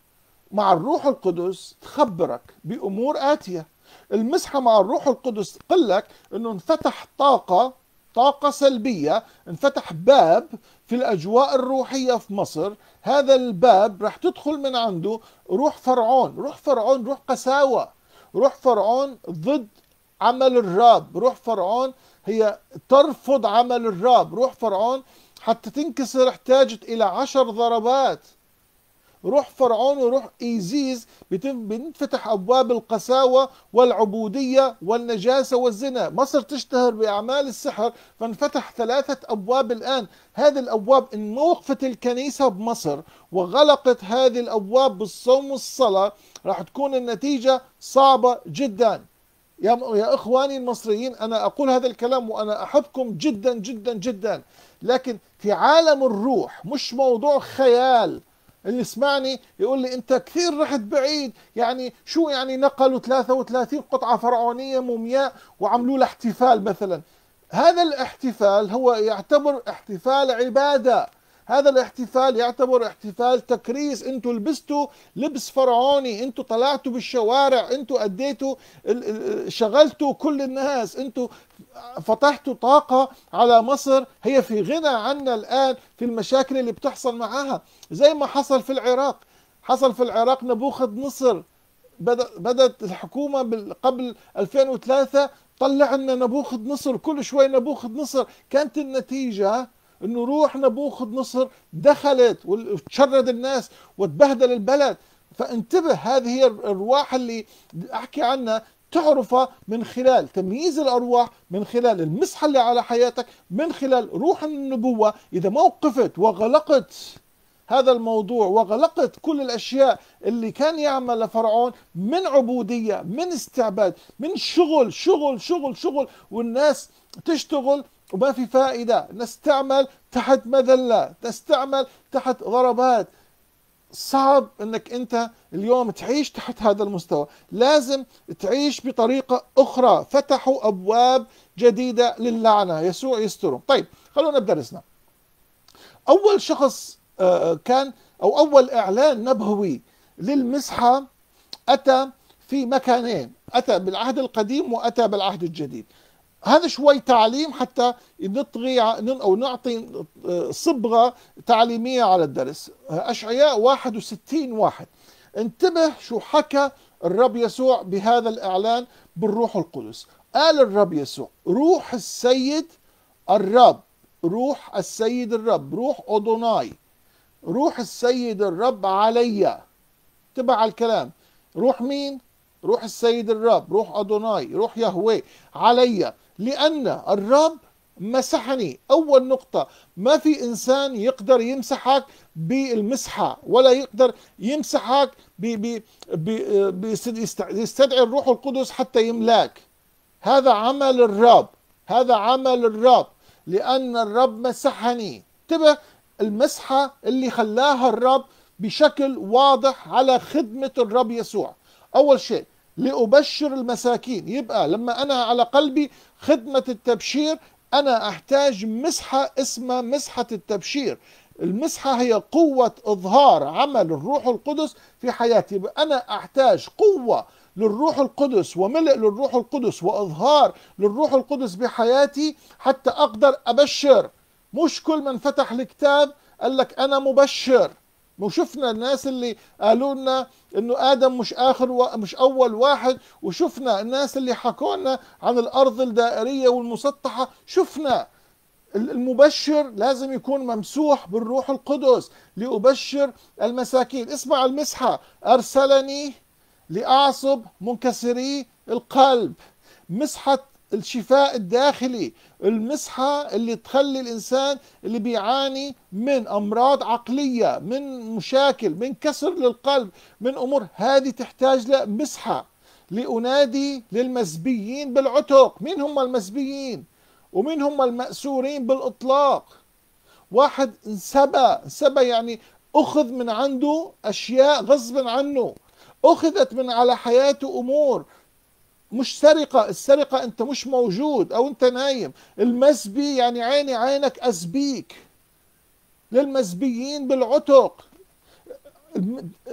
مع الروح القدس تخبرك بامور اتيه المسحه مع الروح القدس تقول لك انه انفتح طاقه طاقه سلبيه انفتح باب في الأجواء الروحية في مصر هذا الباب رح تدخل من عنده روح فرعون روح فرعون روح قساوة روح فرعون ضد عمل الراب روح فرعون هي ترفض عمل الراب روح فرعون حتى تنكسر احتاجت إلى عشر ضربات روح فرعون وروح ايزيز بتنفتح ابواب القساوه والعبوديه والنجاسه والزنا، مصر تشتهر باعمال السحر فانفتح ثلاثه ابواب الان، هذه الابواب ان وقفت الكنيسه بمصر وغلقت هذه الابواب بالصوم والصلاه راح تكون النتيجه صعبه جدا. يا يا اخواني المصريين انا اقول هذا الكلام وانا احبكم جدا جدا جدا، لكن في عالم الروح مش موضوع خيال اللي يسمعني يقول لي انت كثير رحت بعيد يعني شو يعني نقلوا 33 قطعه فرعونيه مومياء وعملوا لها احتفال مثلا هذا الاحتفال هو يعتبر احتفال عباده هذا الاحتفال يعتبر احتفال تكريس انتوا لبستوا لبس فرعوني انتوا طلعتوا بالشوارع انتوا اديتوا شغلتوا كل الناس انتوا فتحتوا طاقة على مصر هي في غنى عنا الآن في المشاكل اللي بتحصل معاها زي ما حصل في العراق حصل في العراق نبوخذ نصر بدأت الحكومة قبل 2003 طلع لنا نبوخذ نصر كل شوي نبوخذ نصر كانت النتيجة انه روح نبوخذ نصر دخلت وتشرد الناس وتبهدل البلد فانتبه هذه هي الارواح اللي احكي عنها تعرفها من خلال تمييز الارواح من خلال المسحه اللي على حياتك من خلال روح النبوه اذا ما وقفت وغلقت هذا الموضوع وغلقت كل الاشياء اللي كان يعملها فرعون من عبوديه من استعباد من شغل شغل شغل شغل والناس تشتغل وما في فائدة نستعمل تحت مذلة تستعمل تحت ضربات صعب انك انت اليوم تعيش تحت هذا المستوى لازم تعيش بطريقة اخرى فتحوا ابواب جديدة للعنة يسوع يسترهم طيب خلونا بدرسنا اول شخص آه، آه، كان او اول اعلان نبوي للمسحة اتى في مكانين اتى بالعهد القديم واتى بالعهد الجديد هذا شوي تعليم حتى نطغي او نعطي آه، صبغه تعليميه على الدرس اشعياء 61 واحد انتبه شو حكى الرب يسوع بهذا الاعلان بالروح القدس قال الرب يسوع روح السيد الرب روح السيد الرب روح اودوناي روح السيد الرب علي تبع الكلام روح مين روح السيد الرب روح أدوناي روح يهوه علي لأن الرب مسحني أول نقطة ما في إنسان يقدر يمسحك بالمسحة ولا يقدر يمسحك يستدعي الروح القدس حتى يملاك هذا عمل الرب هذا عمل الرب لأن الرب مسحني انتبه المسحة اللي خلاها الرب بشكل واضح على خدمة الرب يسوع أول شيء لأبشر المساكين يبقى لما أنا على قلبي خدمة التبشير أنا أحتاج مسحة اسمها مسحة التبشير المسحة هي قوة إظهار عمل الروح القدس في حياتي أنا أحتاج قوة للروح القدس وملء للروح القدس وإظهار للروح القدس بحياتي حتى أقدر أبشر مش كل من فتح الكتاب قال لك أنا مبشر وشفنا الناس اللي قالوا لنا انه ادم مش اخر و... مش اول واحد وشفنا الناس اللي حكوا لنا عن الارض الدائريه والمسطحه شفنا المبشر لازم يكون ممسوح بالروح القدس لأبشر المساكين اسمع المسحة أرسلني لأعصب منكسري القلب مسحة الشفاء الداخلي المسحة اللي تخلي الإنسان اللي بيعاني من أمراض عقلية من مشاكل من كسر للقلب من أمور هذه تحتاج لمسحة لأنادي للمزبيين بالعتق مين هم المزبيين ومين هم المأسورين بالإطلاق واحد انسبى سبى يعني أخذ من عنده أشياء غصب عنه أخذت من على حياته أمور مش سرقة السرقة أنت مش موجود أو أنت نايم المسبي يعني عيني عينك أسبيك للمسبيين بالعتق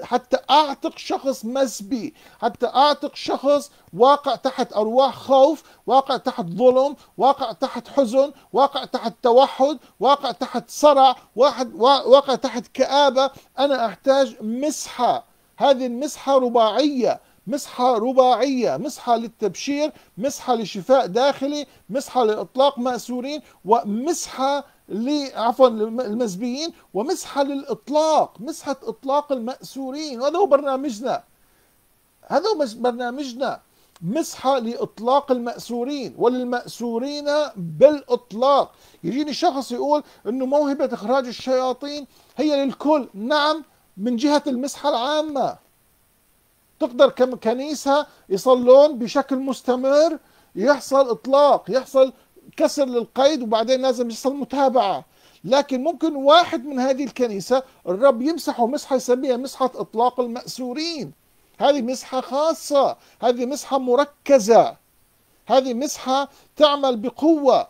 حتى اعتق شخص مسبي حتى اعتق شخص واقع تحت ارواح خوف واقع تحت ظلم واقع تحت حزن واقع تحت توحد واقع تحت صرع واحد واقع تحت كآبة انا احتاج مسحة هذه المسحة رباعية مسحة رباعية مسحة للتبشير مسحة لشفاء داخلي مسحة لإطلاق مأسورين ومسحة عفوا المزبيين ومسحة للإطلاق مسحة إطلاق المأسورين وهذا هو برنامجنا هذا هو برنامجنا مسحة لإطلاق المأسورين وللمأسورين بالإطلاق يجيني شخص يقول أنه موهبة إخراج الشياطين هي للكل نعم من جهة المسحة العامة تقدر كنيسة يصلون بشكل مستمر يحصل إطلاق يحصل كسر للقيد وبعدين لازم يحصل متابعة لكن ممكن واحد من هذه الكنيسة الرب يمسحه مسحة يسميها مسحة إطلاق المأسورين هذه مسحة خاصة هذه مسحة مركزة هذه مسحة تعمل بقوة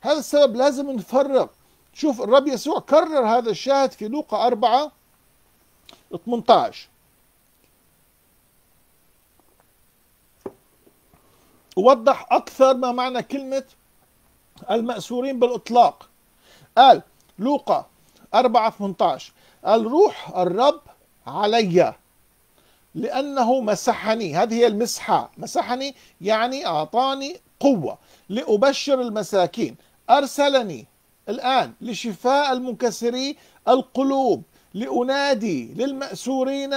هذا السبب لازم نفرق شوف الرب يسوع كرر هذا الشاهد في لوقا 4 18 ووضح أكثر ما معنى كلمة المأسورين بالإطلاق قال لوقا 4 18 قال روح الرب علي لأنه مسحني هذه هي المسحة مسحني يعني أعطاني قوة لأبشر المساكين أرسلني الآن لشفاء المنكسري القلوب لأنادي للمأسورين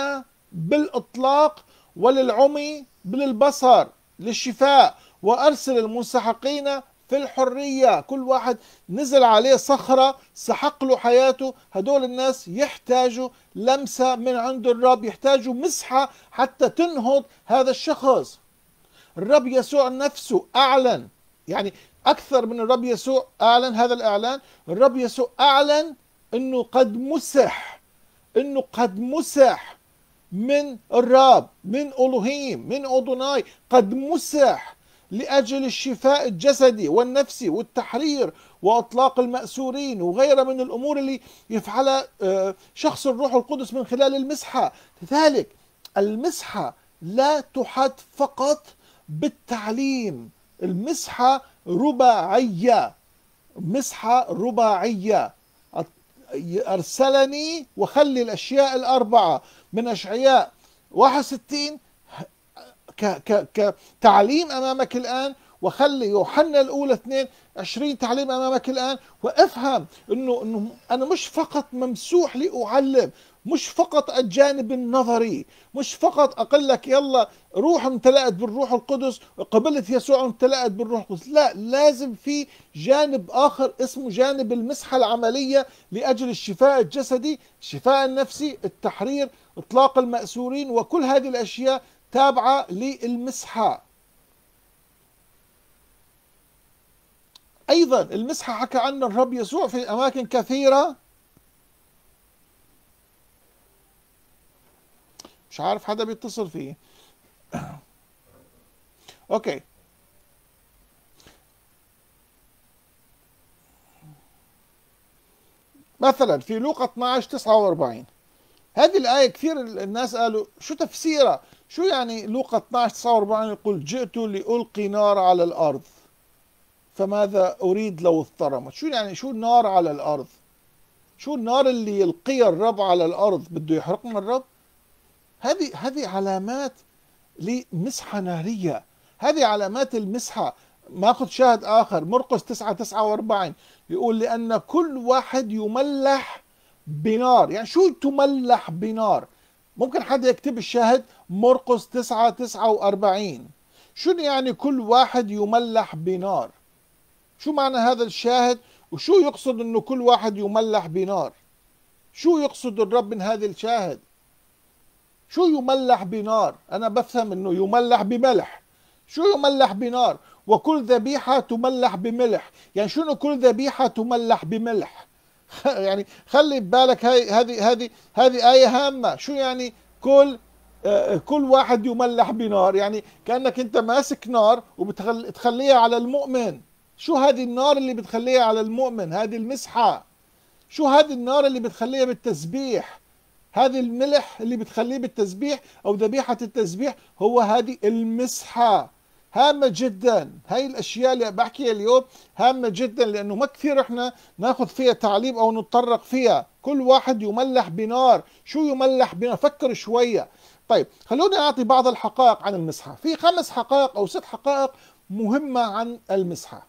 بالإطلاق وللعمي بالبصر للشفاء وأرسل المنسحقين في الحرية كل واحد نزل عليه صخرة سحق له حياته هدول الناس يحتاجوا لمسة من عند الرب يحتاجوا مسحة حتى تنهض هذا الشخص الرب يسوع نفسه أعلن يعني أكثر من الرب يسوع أعلن هذا الإعلان الرب يسوع أعلن أنه قد مسح أنه قد مسح من الرب من ألوهيم من أدوناي قد مسح لأجل الشفاء الجسدي والنفسي والتحرير وإطلاق المأسورين وغيرها من الأمور اللي يفعلها آه، شخص الروح القدس من خلال المسحة لذلك المسحة لا تحد فقط بالتعليم المسحة رباعية مسحة رباعية أرسلني وخلي الأشياء الأربعة من أشعياء 61 كتعليم أمامك الآن وخلي يوحنا الأولى 22 تعليم أمامك الآن وافهم أنه, إنه أنا مش فقط ممسوح لأعلم مش فقط الجانب النظري مش فقط أقول لك يلا روح امتلأت بالروح القدس قبلت يسوع امتلأت بالروح القدس لا لازم في جانب آخر اسمه جانب المسحة العملية لأجل الشفاء الجسدي الشفاء النفسي التحرير إطلاق المأسورين وكل هذه الأشياء تابعة للمسحة أيضا المسحة حكى عنها الرب يسوع في أماكن كثيرة مش عارف حدا بيتصل فيه (clears throat) اوكي مثلا في لوقا 12 49 هذه الآية كثير الناس قالوا شو تفسيرها شو يعني لوقا 12 49 يقول جئت لألقي نار على الأرض فماذا أريد لو اضطرمت شو يعني شو النار على الأرض شو النار اللي يلقيها الرب على الأرض بده يحرقنا الرب هذه هذه علامات لمسحه ناريه هذه علامات المسحه ماخذ شاهد اخر مرقس 9 49 بيقول لان كل واحد يملح بنار يعني شو تملح بنار ممكن حد يكتب الشاهد مرقس 9 49 شو يعني كل واحد يملح بنار شو معنى هذا الشاهد وشو يقصد انه كل واحد يملح بنار شو يقصد الرب من هذا الشاهد شو يملح بنار أنا بفهم أنه يملح بملح شو يملح بنار وكل ذبيحة تملح بملح يعني شنو كل ذبيحة تملح بملح (laughs) يعني خلي ببالك هذه هذه هذه آية هامة شو يعني كل آه، كل واحد يملح بنار يعني كأنك أنت ماسك نار وبتخليها على المؤمن شو هذه النار اللي بتخليها على المؤمن هذه المسحة شو هذه النار اللي بتخليها بالتسبيح هذه الملح اللي بتخليه بالتسبيح او ذبيحه التسبيح هو هذه المسحه هامه جدا هاي الاشياء اللي بحكيها اليوم هامه جدا لانه ما كثير احنا ناخذ فيها تعليم او نتطرق فيها كل واحد يملح بنار شو يملح بنار فكر شويه طيب خلونا اعطي بعض الحقائق عن المسحه في خمس حقائق او ست حقائق مهمه عن المسحه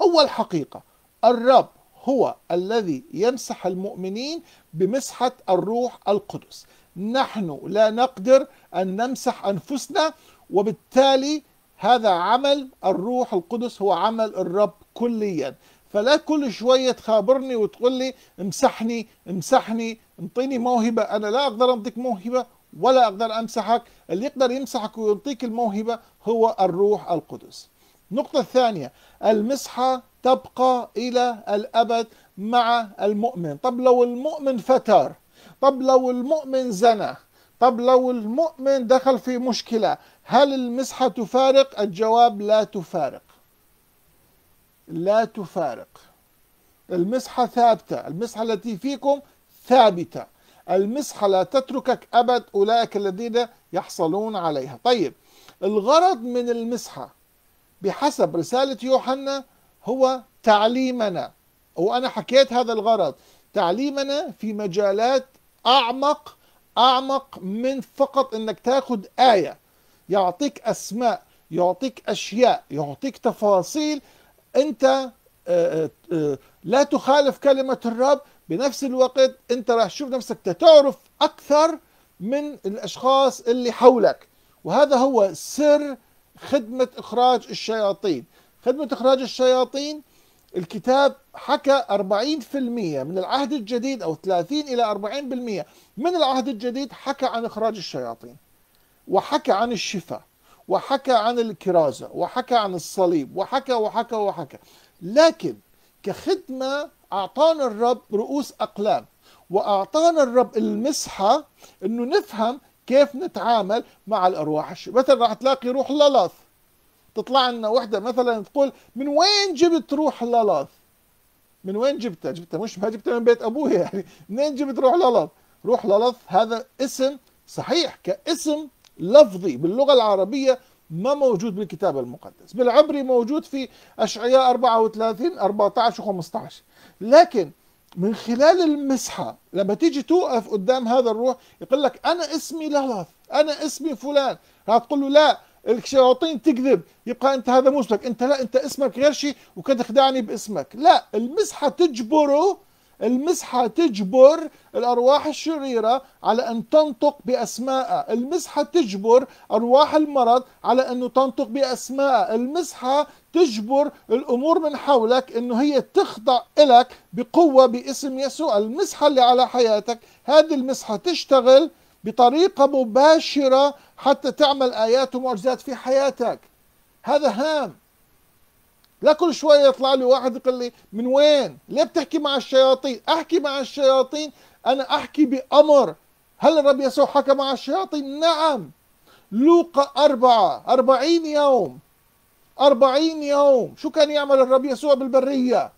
اول حقيقه الرب هو الذي يمسح المؤمنين بمسحة الروح القدس نحن لا نقدر أن نمسح أنفسنا وبالتالي هذا عمل الروح القدس هو عمل الرب كليا فلا كل شوية تخابرني وتقول لي امسحني امسحني انطيني موهبة أنا لا أقدر أنطيك موهبة ولا أقدر أمسحك اللي يقدر يمسحك ويعطيك الموهبة هو الروح القدس النقطة الثانية المسحة تبقى إلى الأبد مع المؤمن طب لو المؤمن فتر طب لو المؤمن زنى طب لو المؤمن دخل في مشكلة هل المسحة تفارق الجواب لا تفارق لا تفارق المسحة ثابتة المسحة التي فيكم ثابتة المسحة لا تتركك أبد أولئك الذين يحصلون عليها طيب الغرض من المسحة بحسب رسالة يوحنا هو تعليمنا وأنا حكيت هذا الغرض تعليمنا في مجالات أعمق أعمق من فقط أنك تاخذ آية يعطيك أسماء يعطيك أشياء يعطيك تفاصيل أنت آه، آه، آه، لا تخالف كلمة الرب بنفس الوقت أنت راح تشوف نفسك تتعرف أكثر من الأشخاص اللي حولك وهذا هو سر خدمة إخراج الشياطين خدمة إخراج الشياطين الكتاب حكى 40% من العهد الجديد أو 30 إلى 40% من العهد الجديد حكى عن إخراج الشياطين وحكى عن الشفاء وحكى عن الكرازة وحكى عن الصليب وحكى وحكى وحكى لكن كخدمة أعطانا الرب رؤوس أقلام وأعطانا الرب المسحة أنه نفهم كيف نتعامل مع الأرواح الشريرة مثلا راح تلاقي روح للاث تطلع لنا وحده مثلا تقول من وين جبت روح للاث من وين جبتها جبتها مش ما جبتها من بيت ابوها يعني منين جبت روح للاث روح للاث هذا اسم صحيح كاسم لفظي باللغه العربيه ما موجود بالكتاب المقدس بالعبري موجود في أشعياء 34 14 و 15 لكن من خلال المسحة لما تيجي توقف قدام هذا الروح يقول لك أنا اسمي لالاث أنا اسمي فلان هتقول له لا الشياطين تكذب يبقى انت هذا مو اسمك انت لا انت اسمك غير شيء وكنت تخدعني باسمك لا المسحه تجبره المسحه تجبر الارواح الشريره على ان تنطق باسمائها المسحه تجبر ارواح المرض على انه تنطق باسمائها المسحه تجبر الامور من حولك انه هي تخضع لك بقوه باسم يسوع المسحه اللي على حياتك هذه المسحه تشتغل بطريقة مباشرة حتى تعمل آيات ومعجزات في حياتك هذا هام لا كل شوية يطلع لي واحد يقول لي من وين ليه بتحكي مع الشياطين أحكي مع الشياطين أنا أحكي بأمر هل الرب يسوع حكى مع الشياطين نعم لوقا أربعة أربعين يوم أربعين يوم شو كان يعمل الرب يسوع بالبرية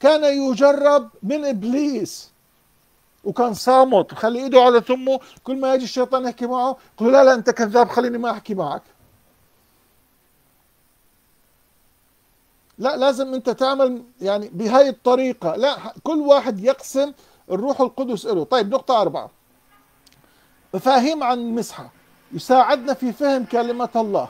كان يجرب من إبليس وكان صامت وخلي ايده على ثمه كل ما يجي الشيطان يحكي معه قل لا لا انت كذاب خليني ما احكي معك لا لازم انت تعمل يعني بهاي الطريقة لا كل واحد يقسم الروح القدس له طيب نقطة أربعة مفاهيم عن المسحة يساعدنا في فهم كلمة الله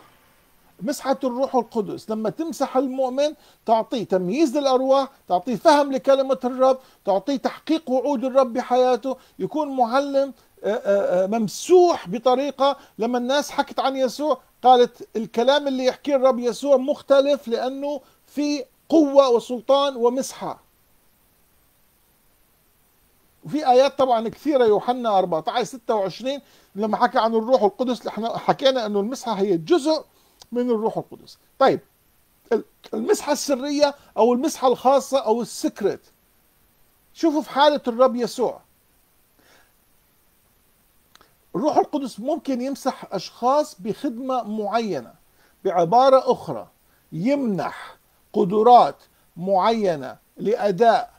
مسحة الروح القدس لما تمسح المؤمن تعطيه تمييز للأرواح تعطيه فهم لكلمة الرب تعطيه تحقيق وعود الرب بحياته يكون معلم آه، آه، آه، ممسوح بطريقة لما الناس حكت عن يسوع قالت الكلام اللي يحكيه الرب يسوع مختلف لأنه في قوة وسلطان ومسحة وفي آيات طبعا كثيرة يوحنا 14 26 لما حكى عن الروح القدس احنا حكينا أنه المسحة هي جزء من الروح القدس طيب المسحة السرية أو المسحة الخاصة أو السكرت شوفوا في حالة الرب يسوع الروح القدس ممكن يمسح أشخاص بخدمة معينة بعبارة أخرى يمنح قدرات معينة لأداء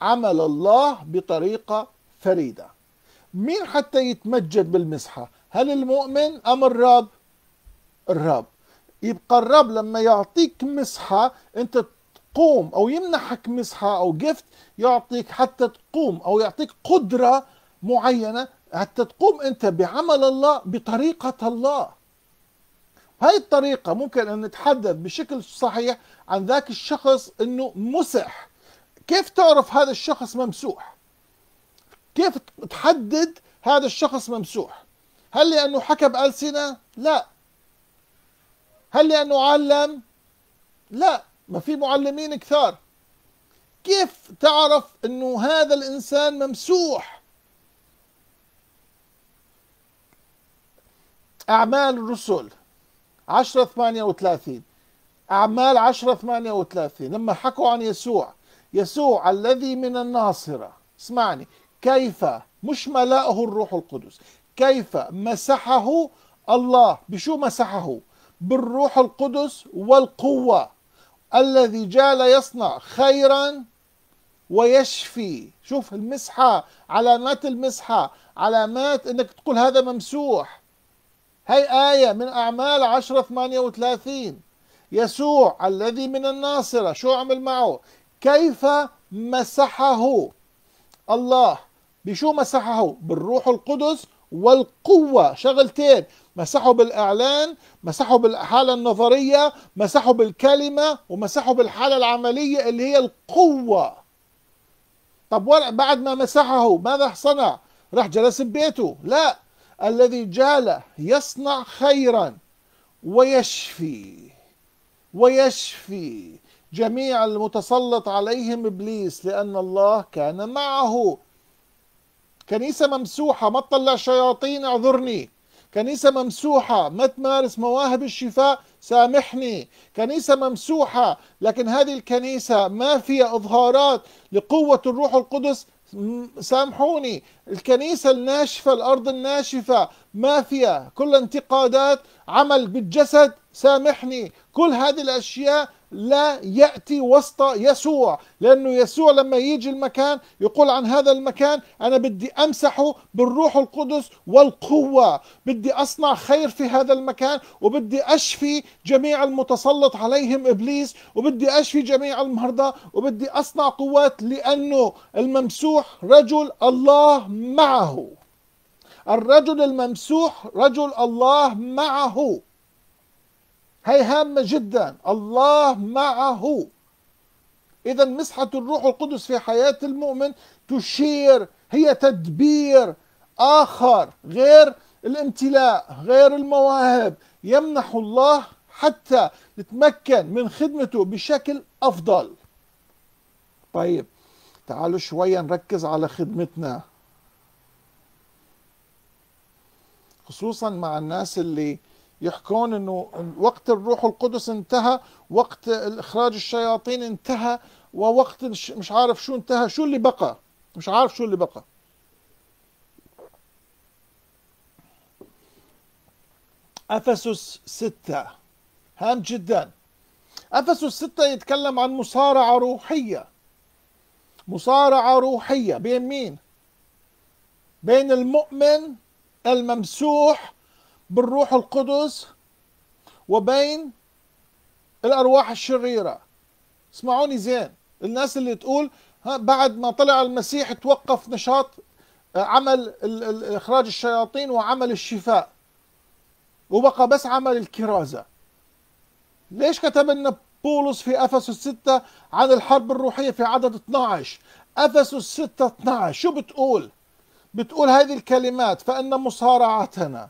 عمل الله بطريقة فريدة مين حتى يتمجد بالمسحة هل المؤمن أم الرب الرب يبقى الرب لما يعطيك مسحة أنت تقوم أو يمنحك مسحة أو جفت يعطيك حتى تقوم أو يعطيك قدرة معينة حتى تقوم أنت بعمل الله بطريقة الله هاي الطريقة ممكن أن نتحدث بشكل صحيح عن ذاك الشخص أنه مسح كيف تعرف هذا الشخص ممسوح كيف تحدد هذا الشخص ممسوح هل لأنه حكى بألسنة لا هل لأنه علم؟ لا ما في معلمين كثار كيف تعرف أنه هذا الإنسان ممسوح أعمال الرسل 10 38 أعمال 10 38 لما حكوا عن يسوع يسوع الذي من الناصرة اسمعني كيف مش ملأه الروح القدس كيف مسحه الله بشو مسحه بالروح القدس والقوة الذي جعل يصنع خيرا ويشفي شوف المسحة علامات المسحة علامات انك تقول هذا ممسوح هاي آية من أعمال 10 38 يسوع الذي من الناصرة شو عمل معه كيف مسحه الله بشو مسحه بالروح القدس والقوة شغلتين مسحوا بالإعلان مسحوا بالحالة النظرية مسحوا بالكلمة ومسحوا بالحالة العملية اللي هي القوة طب بعد ما مسحه ماذا صنع راح جلس ببيته لا الذي جال يصنع خيرا ويشفي ويشفي جميع المتسلط عليهم ابليس لان الله كان معه كنيسه ممسوحه ما تطلع شياطين اعذرني كنيسة ممسوحة ما تمارس مواهب الشفاء سامحني كنيسة ممسوحة لكن هذه الكنيسة ما فيها إظهارات لقوة الروح القدس سامحوني الكنيسة الناشفة الأرض الناشفة ما فيها كل انتقادات عمل بالجسد سامحني كل هذه الأشياء لا يأتي وسط يسوع لأنه يسوع لما يجي المكان يقول عن هذا المكان أنا بدي أمسحه بالروح القدس والقوة بدي أصنع خير في هذا المكان وبدي أشفي جميع المتسلط عليهم إبليس وبدي أشفي جميع المرضى وبدي أصنع قوات لأنه الممسوح رجل الله معه الرجل الممسوح رجل الله معه هي هامة جدا الله معه إذا مسحة الروح القدس في حياة المؤمن تشير هي تدبير آخر غير الامتلاء غير المواهب يمنح الله حتى نتمكن من خدمته بشكل أفضل طيب تعالوا شوية نركز على خدمتنا خصوصا مع الناس اللي يحكون انه وقت الروح القدس انتهى وقت اخراج الشياطين انتهى ووقت مش عارف شو انتهى شو اللي بقى مش عارف شو اللي بقى افسس ستة هام جدا افسس ستة يتكلم عن مصارعة روحية مصارعة روحية بين مين؟ بين المؤمن الممسوح بالروح القدس وبين الارواح الشريره اسمعوني زين الناس اللي تقول ها بعد ما طلع المسيح توقف نشاط آه، عمل اخراج الشياطين وعمل الشفاء وبقى بس عمل الكرازه ليش كتب لنا بولس في افسس 6 عن الحرب الروحيه في عدد 12 افسس 6 12 شو بتقول بتقول هذه الكلمات فان مصارعتنا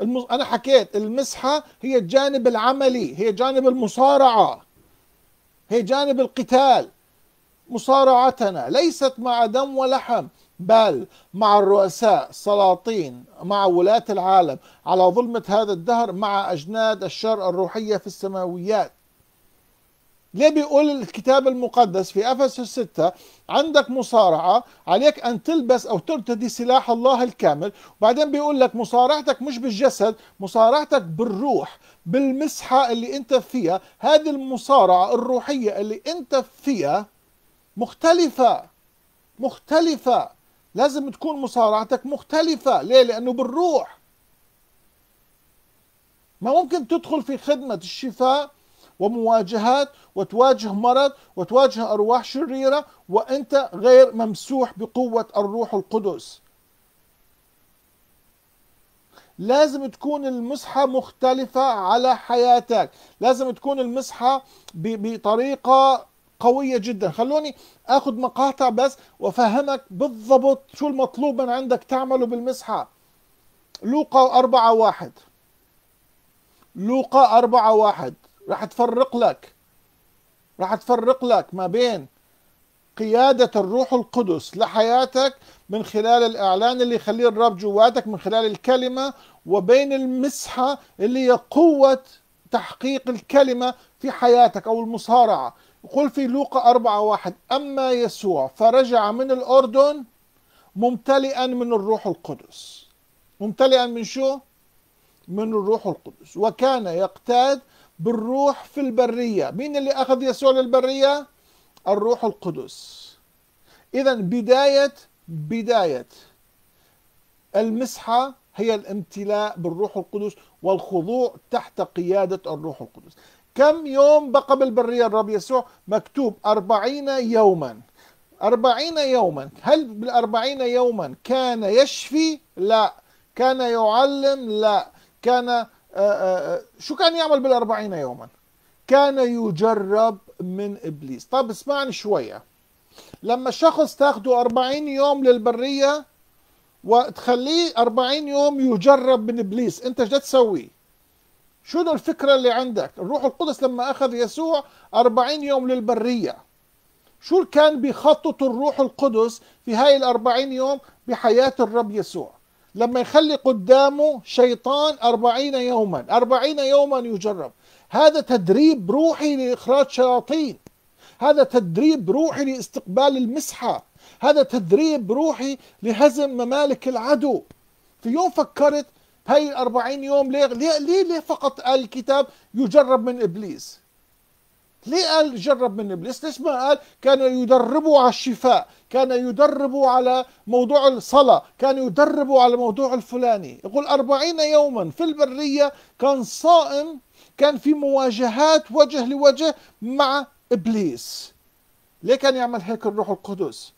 المص... انا حكيت المسحه هي الجانب العملي هي جانب المصارعه هي جانب القتال مصارعتنا ليست مع دم ولحم بل مع الرؤساء السلاطين مع ولاة العالم على ظلمة هذا الدهر مع أجناد الشر الروحية في السماويات ليه بيقول الكتاب المقدس في افسس 6 عندك مصارعه عليك ان تلبس او ترتدي سلاح الله الكامل وبعدين بيقول لك مصارعتك مش بالجسد مصارعتك بالروح بالمسحه اللي انت فيها هذه المصارعه الروحيه اللي انت فيها مختلفه مختلفه لازم تكون مصارعتك مختلفه ليه لانه بالروح ما ممكن تدخل في خدمه الشفاء ومواجهات وتواجه مرض وتواجه أرواح شريرة وأنت غير ممسوح بقوة الروح القدس لازم تكون المسحة مختلفة على حياتك لازم تكون المسحة بطريقة قوية جدا خلوني أخذ مقاطع بس وأفهمك بالضبط شو المطلوب من عندك تعمله بالمسحة لوقا أربعة واحد لوقا أربعة واحد راح تفرق لك راح تفرق لك ما بين قيادة الروح القدس لحياتك من خلال الإعلان اللي يخليه الرب جواتك من خلال الكلمة وبين المسحة اللي هي قوة تحقيق الكلمة في حياتك أو المصارعة يقول في لوقا أربعة واحد أما يسوع فرجع من الأردن ممتلئا من الروح القدس ممتلئا من شو؟ من الروح القدس وكان يقتاد بالروح في البرية مين اللي أخذ يسوع للبرية؟ الروح القدس إذا بداية بداية المسحة هي الامتلاء بالروح القدس والخضوع تحت قيادة الروح القدس كم يوم بقى بالبرية الرب يسوع مكتوب أربعين يوما أربعين يوما هل بالأربعين يوما كان يشفي؟ لا كان يعلم؟ لا كان آه، آه، آه، شو كان يعمل بالأربعين يوما كان يجرب من إبليس طب اسمعني شوية لما الشخص تاخده أربعين يوم للبرية وتخليه أربعين يوم يجرب من إبليس أنت شو تسوي شو الفكرة اللي عندك الروح القدس لما أخذ يسوع أربعين يوم للبرية شو كان بيخطط الروح القدس في هاي الأربعين يوم بحياة الرب يسوع لما يخلي قدامه شيطان أربعين يوما أربعين يوما يجرب هذا تدريب روحي لإخراج شياطين هذا تدريب روحي لاستقبال المسحة هذا تدريب روحي لهزم ممالك العدو في يوم فكرت هاي الأربعين يوم ليه ليه, ليه, ليه فقط قال الكتاب يجرب من إبليس ليه قال جرب من إبليس ليش ما قال كان يدربه على الشفاء كان يدرب على موضوع الصلاة كان يدرب على موضوع الفلاني يقول أربعين يوما في البرية كان صائم كان في مواجهات وجه لوجه مع إبليس ليه كان يعمل هيك الروح القدس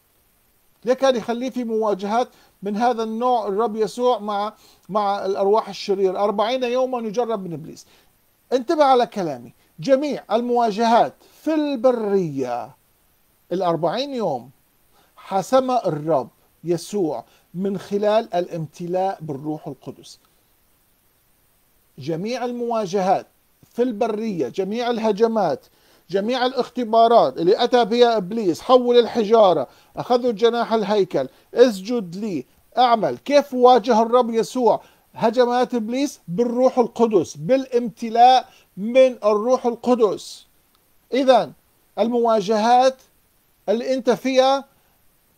ليه كان يخليه في مواجهات من هذا النوع الرب يسوع مع مع الأرواح الشريرة أربعين يوما يجرب من إبليس انتبه على كلامي جميع المواجهات في البرية الأربعين يوم حسم الرب يسوع من خلال الامتلاء بالروح القدس جميع المواجهات في البرية جميع الهجمات جميع الاختبارات اللي أتى بها إبليس حول الحجارة أخذوا جناح الهيكل اسجد لي أعمل كيف واجه الرب يسوع هجمات إبليس بالروح القدس بالامتلاء من الروح القدس إذا المواجهات اللي أنت فيها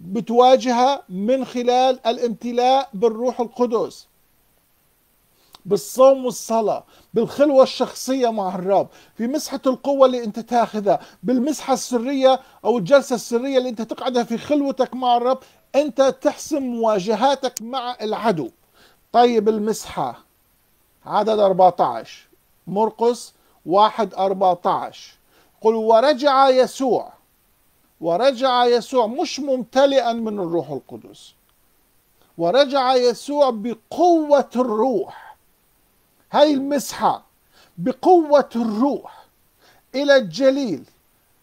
بتواجهها من خلال الامتلاء بالروح القدس بالصوم والصلاة بالخلوة الشخصية مع الرب في مسحة القوة اللي انت تاخذها بالمسحة السرية او الجلسة السرية اللي انت تقعدها في خلوتك مع الرب انت تحسم مواجهاتك مع العدو طيب المسحة عدد 14 مرقس 1 14 قل ورجع يسوع ورجع يسوع مش ممتلئا من الروح القدس ورجع يسوع بقوة الروح هاي المسحة بقوة الروح إلى الجليل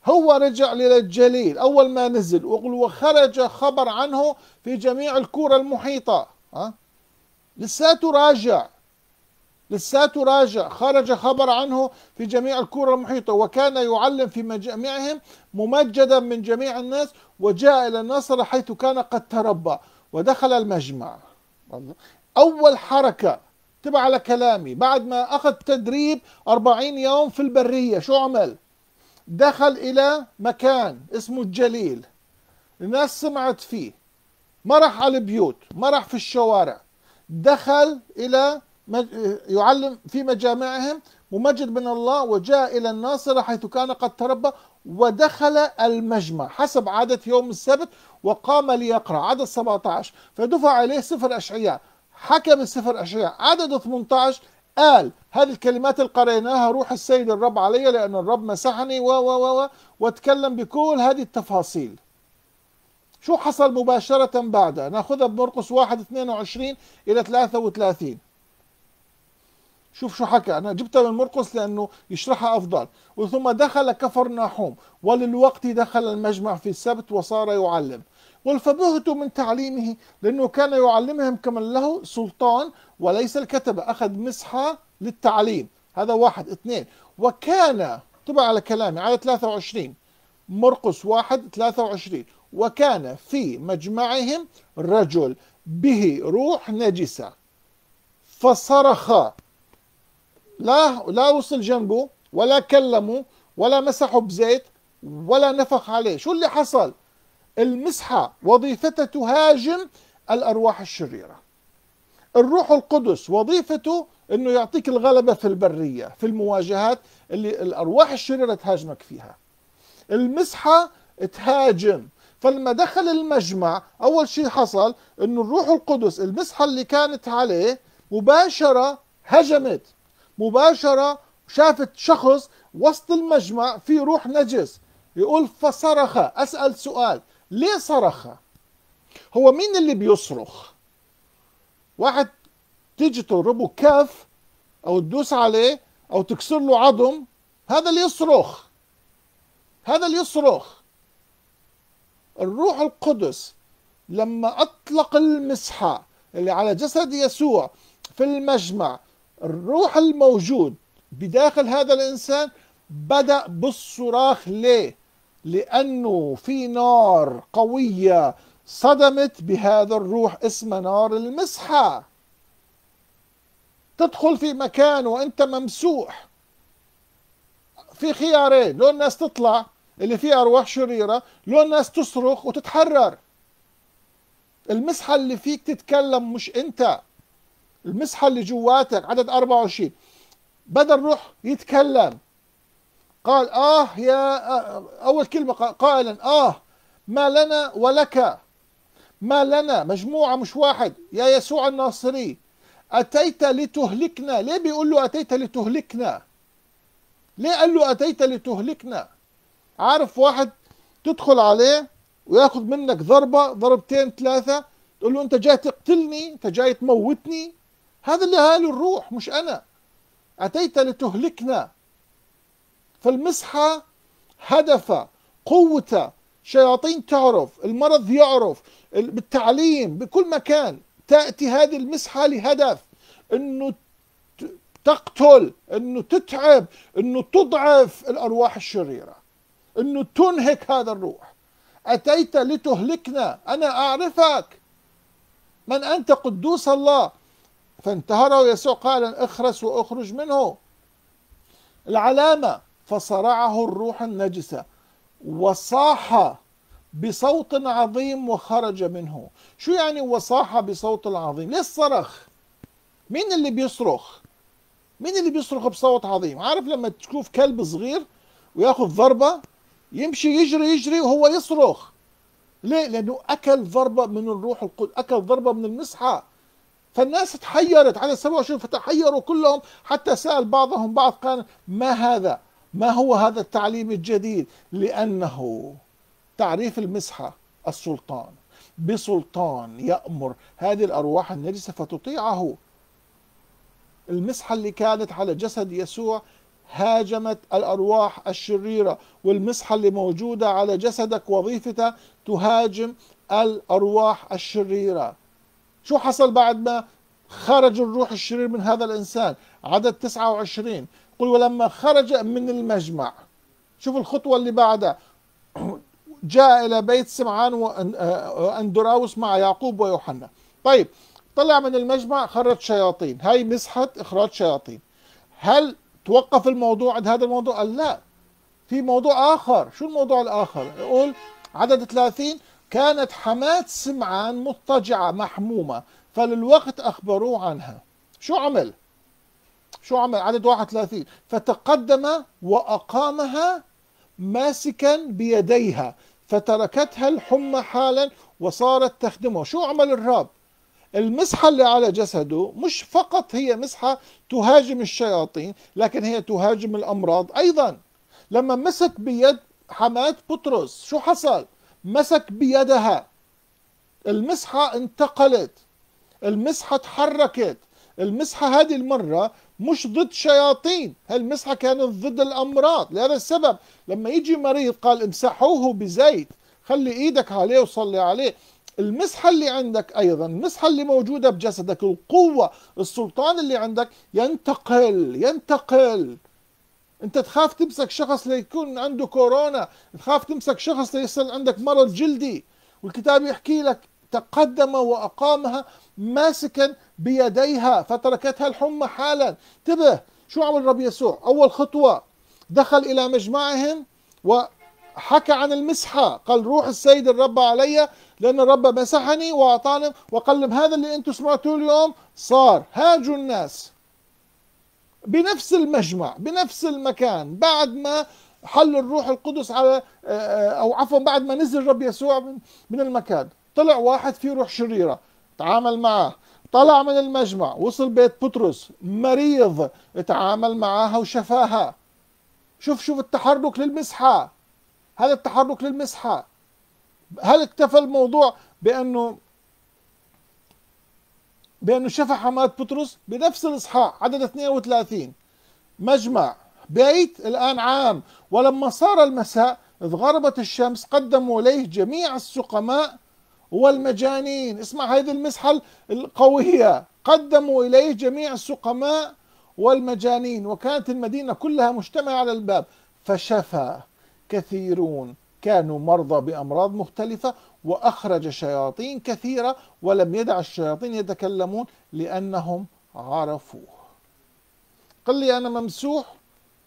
هو رجع للجليل أول ما نزل وخرج خبر عنه في جميع الكرة المحيطة ها؟ لساته راجع لساته راجع خرج خبر عنه في جميع الكرة المحيطة وكان يعلم في مجامعهم ممجدا من جميع الناس وجاء إلى النصر حيث كان قد تربى ودخل المجمع أول حركة تبع على كلامي بعد ما أخذ تدريب 40 يوم في البرية شو عمل دخل إلى مكان اسمه الجليل الناس سمعت فيه ما راح على البيوت ما راح في الشوارع دخل إلى يعلم في مجامعهم ممجد من الله وجاء إلى الناصرة حيث كان قد تربى ودخل المجمع حسب عادة يوم السبت وقام ليقرأ عدد 17 فدفع عليه سفر أشعياء حكم السفر أشعياء عدد 18 قال هذه الكلمات اللي قريناها روح السيد الرب علي لأن الرب مسحني و و و واتكلم بكل هذه التفاصيل شو حصل مباشرة بعدها ناخذها بمرقس 1 22 إلى 33 شوف شو حكى أنا جبتها من مرقس لأنه يشرحها أفضل وثم دخل كفر ناحوم وللوقت دخل المجمع في السبت وصار يعلم والفبهت من تعليمه لأنه كان يعلمهم كمن له سلطان وليس الكتبة أخذ مسحة للتعليم هذا واحد اثنين وكان طبع على كلامي على 23 مرقس واحد 23 وكان في مجمعهم رجل به روح نجسة فصرخ لا لا وصل جنبه ولا كلمه ولا مسحه بزيت ولا نفخ عليه شو اللي حصل المسحة وظيفتها تهاجم الأرواح الشريرة الروح القدس وظيفته أنه يعطيك الغلبة في البرية في المواجهات اللي الأرواح الشريرة تهاجمك فيها المسحة تهاجم فلما دخل المجمع أول شيء حصل أنه الروح القدس المسحة اللي كانت عليه مباشرة هجمت مباشرة شافت شخص وسط المجمع في روح نجس يقول فصرخ أسأل سؤال ليه صرخ هو مين اللي بيصرخ واحد تيجي تضربه كاف أو تدوس عليه أو تكسر له عظم هذا اللي يصرخ هذا اللي يصرخ الروح القدس لما أطلق المسحة اللي على جسد يسوع في المجمع الروح الموجود بداخل هذا الإنسان بدأ بالصراخ ليه؟ لأنه في نار قوية صدمت بهذا الروح اسمها نار المسحة تدخل في مكان وانت ممسوح في خيارين لو الناس تطلع اللي فيها ارواح شريره لو الناس تصرخ وتتحرر المسحه اللي فيك تتكلم مش انت المسحه اللي جواتك عدد 24 بدا الروح يتكلم قال اه يا آه، اول كلمه قائلا اه ما لنا ولك ما لنا مجموعه مش واحد يا يسوع الناصري اتيت لتهلكنا ليه بيقول له اتيت لتهلكنا ليه قال له اتيت لتهلكنا عارف واحد تدخل عليه وياخذ منك ضربه ضربتين ثلاثه تقول له انت جاي تقتلني انت جاي تموتني هذا اللي قاله الروح مش أنا أتيت لتهلكنا فالمسحة هدف قوة شياطين تعرف المرض يعرف بالتعليم بكل مكان تأتي هذه المسحة لهدف أنه تقتل أنه تتعب أنه تضعف الأرواح الشريرة أنه تنهك هذا الروح أتيت لتهلكنا أنا أعرفك من أنت قدوس الله فانتهره يسوع قائلا اخرس واخرج منه العلامة فصرعه الروح النجسة وصاح بصوت عظيم وخرج منه شو يعني وصاح بصوت عظيم ليش صرخ مين اللي بيصرخ مين اللي بيصرخ بصوت عظيم عارف لما تشوف كلب صغير وياخذ ضربة يمشي يجري يجري وهو يصرخ ليه لانه اكل ضربة من الروح القدس اكل ضربة من المسحة فالناس تحيرت على 27 فتحيروا كلهم حتى سأل بعضهم بعض قال ما هذا ما هو هذا التعليم الجديد لأنه تعريف المسحة السلطان بسلطان يأمر هذه الأرواح النجسة فتطيعه المسحة اللي كانت على جسد يسوع هاجمت الأرواح الشريرة والمسحة اللي موجودة على جسدك وظيفتها تهاجم الأرواح الشريرة شو حصل بعد ما خرج الروح الشرير من هذا الإنسان عدد 29 قل ولما خرج من المجمع شوف الخطوة اللي بعدها (clears throat) جاء إلى بيت سمعان وأندراوس آه، آه، مع يعقوب ويوحنا طيب طلع من المجمع خرج شياطين هاي مسحة إخراج شياطين هل توقف الموضوع عند هذا الموضوع؟ قال لا في موضوع آخر شو الموضوع الآخر؟ يقول عدد 30 كانت حماة سمعان مضطجعة محمومة فللوقت أخبروه عنها شو عمل؟ شو عمل؟ عدد 31 فتقدم وأقامها ماسكا بيديها فتركتها الحمى حالا وصارت تخدمه شو عمل الراب؟ المسحة اللي على جسده مش فقط هي مسحة تهاجم الشياطين لكن هي تهاجم الأمراض أيضا لما مسك بيد حماة بطرس شو حصل؟ مسك بيدها المسحة انتقلت المسحة تحركت المسحة هذه المرة مش ضد شياطين هالمسحة كانت ضد الأمراض لهذا السبب لما يجي مريض قال امسحوه بزيت خلي ايدك عليه وصلي عليه المسحة اللي عندك أيضا المسحة اللي موجودة بجسدك القوة السلطان اللي عندك ينتقل ينتقل انت تخاف تمسك شخص ليكون عنده كورونا تخاف تمسك شخص ليصل عندك مرض جلدي والكتاب يحكي لك تقدم وأقامها ماسكا بيديها فتركتها الحمى حالا انتبه شو عمل الرب يسوع أول خطوة دخل إلى مجمعهم وحكى عن المسحة قال روح السيد الرب علي لأن الرب مسحني وأعطاني وقال لهم هذا اللي أنتم سمعتوه اليوم صار هاجوا الناس بنفس المجمع بنفس المكان بعد ما حل الروح القدس على آه، آه، او عفوا بعد ما نزل الرب يسوع من, المكان طلع واحد فيه روح شريره تعامل معه طلع من المجمع وصل بيت بطرس مريض تعامل معها وشفاها شوف شوف التحرك للمسحه هذا التحرك للمسحه هل اكتفى الموضوع بانه بأنه شفع حماة بطرس بنفس الإصحاح عدد 32 مجمع بيت الآن عام ولما صار المساء إذ غربت الشمس قدموا إليه جميع السقماء والمجانين اسمع هذه المسحة القوية قدموا إليه جميع السقماء والمجانين وكانت المدينة كلها مجتمعة على الباب فشفى كثيرون كانوا مرضى بأمراض مختلفة وأخرج شياطين كثيرة ولم يدع الشياطين يتكلمون لأنهم عرفوه قال لي أنا ممسوح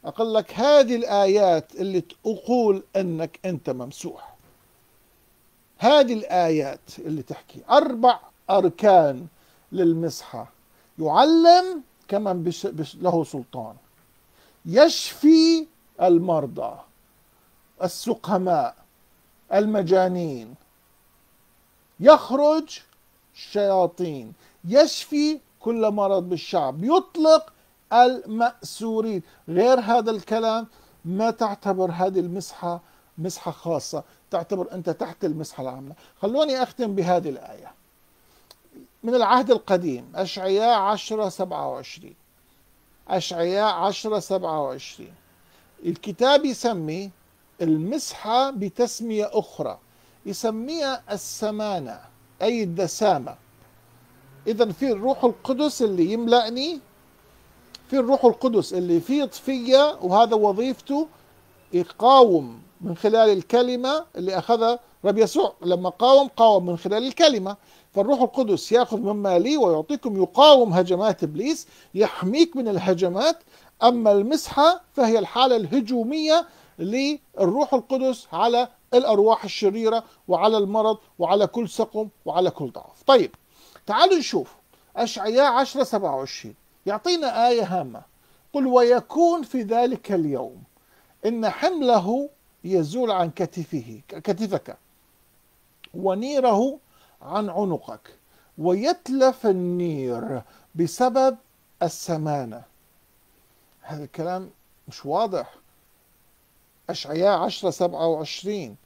أقول لك هذه الآيات اللي تقول أنك أنت ممسوح هذه الآيات اللي تحكي أربع أركان للمسحة يعلم كمن بش بش له سلطان يشفي المرضى السقماء المجانين يخرج الشياطين يشفي كل مرض بالشعب يطلق المأسورين غير هذا الكلام ما تعتبر هذه المسحة مسحة خاصة تعتبر أنت تحت المسحة العامة خلوني أختم بهذه الآية من العهد القديم أشعياء عشرة سبعة وعشرين أشعياء عشرة سبعة وعشرين الكتاب يسمي المسحة بتسمية أخرى يسميها السمانة أي الدسامة إذا في الروح القدس اللي يملأني في الروح القدس اللي يفيض فيا وهذا وظيفته يقاوم من خلال الكلمة اللي أخذها رب يسوع لما قاوم قاوم من خلال الكلمة فالروح القدس يأخذ مما لي ويعطيكم يقاوم هجمات إبليس يحميك من الهجمات أما المسحة فهي الحالة الهجومية للروح القدس على الأرواح الشريرة وعلى المرض وعلى كل سقم وعلى كل ضعف طيب تعالوا نشوف أشعياء 10 27 يعطينا آية هامة قل ويكون في ذلك اليوم إن حمله يزول عن كتفه كتفك ونيره عن عنقك ويتلف النير بسبب السمانة هذا الكلام مش واضح أشعياء 10 27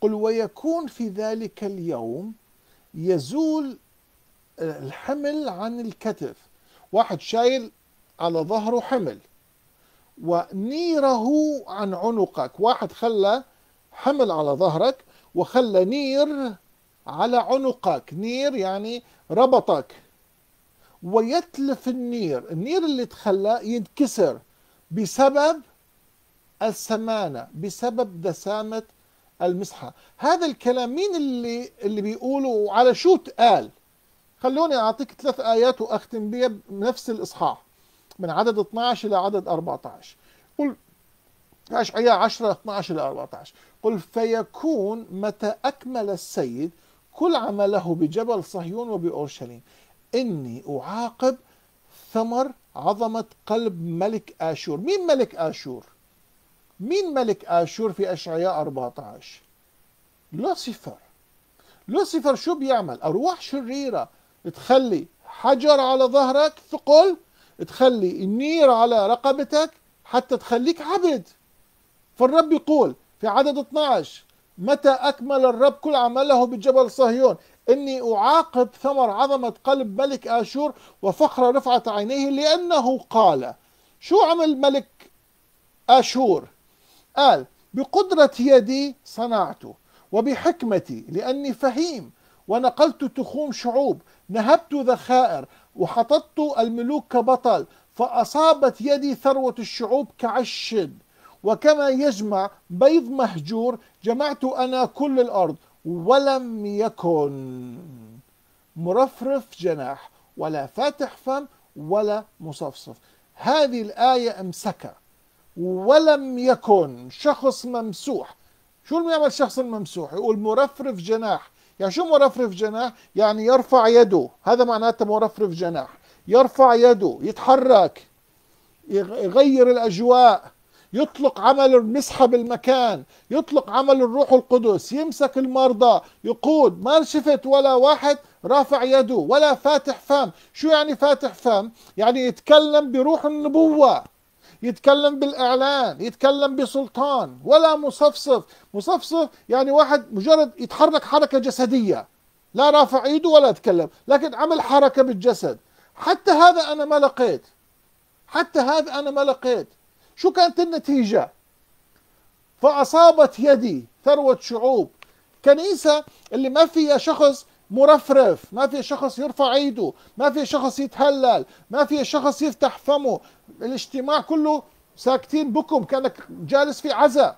قل ويكون في ذلك اليوم يزول آه، الحمل عن الكتف واحد شايل على ظهره حمل ونيره عن عنقك واحد خلى حمل على ظهرك وخلى نير على عنقك نير يعني ربطك ويتلف النير النير اللي تخلى ينكسر بسبب السمانة بسبب دسامة المسحة هذا الكلام مين اللي اللي بيقوله وعلى شو تقال خلوني أعطيك ثلاث آيات وأختم بها بنفس الإصحاح من عدد 12 إلى عدد 14 قل أشعياء 10 12 إلى 14 قل فيكون متى أكمل السيد كل عمله بجبل صهيون وبأورشليم إني أعاقب ثمر عظمة قلب ملك آشور مين ملك آشور؟ مين ملك آشور في أشعياء 14 لوسيفر لوسيفر شو بيعمل أرواح شريرة تخلي حجر على ظهرك ثقل تخلي النير على رقبتك حتى تخليك عبد فالرب يقول في عدد 12 متى أكمل الرب كل عمله بجبل صهيون إني أعاقب ثمر عظمة قلب ملك آشور وفخر رفعة عينيه لأنه قال شو عمل ملك آشور قال بقدرة يدي صنعته وبحكمتي لأني فهيم ونقلت تخوم شعوب نهبت ذخائر وحططت الملوك كبطل فأصابت يدي ثروة الشعوب كعش وكما يجمع بيض مهجور جمعت أنا كل الأرض ولم يكن مرفرف جناح ولا فاتح فم ولا مصفصف هذه الآية امسكها ولم يكن شخص ممسوح شو اللي يعمل شخص الممسوح يقول مرفرف جناح يعني شو مرفرف جناح يعني يرفع يده هذا معناته مرفرف جناح يرفع يده يتحرك يغير الأجواء يطلق عمل المسحة بالمكان يطلق عمل الروح القدس يمسك المرضى يقود ما شفت ولا واحد رافع يده ولا فاتح فم شو يعني فاتح فم يعني يتكلم بروح النبوة يتكلم بالإعلان يتكلم بسلطان ولا مصفصف مصفصف يعني واحد مجرد يتحرك حركة جسدية لا رافع ايده ولا يتكلم لكن عمل حركة بالجسد حتى هذا أنا ما لقيت حتى هذا أنا ما لقيت شو كانت النتيجة فأصابت يدي ثروة شعوب كنيسة اللي ما فيها شخص مرفرف ما في شخص يرفع ايده ما في شخص يتهلل ما في شخص يفتح فمه الاجتماع كله ساكتين بكم كانك جالس في عزاء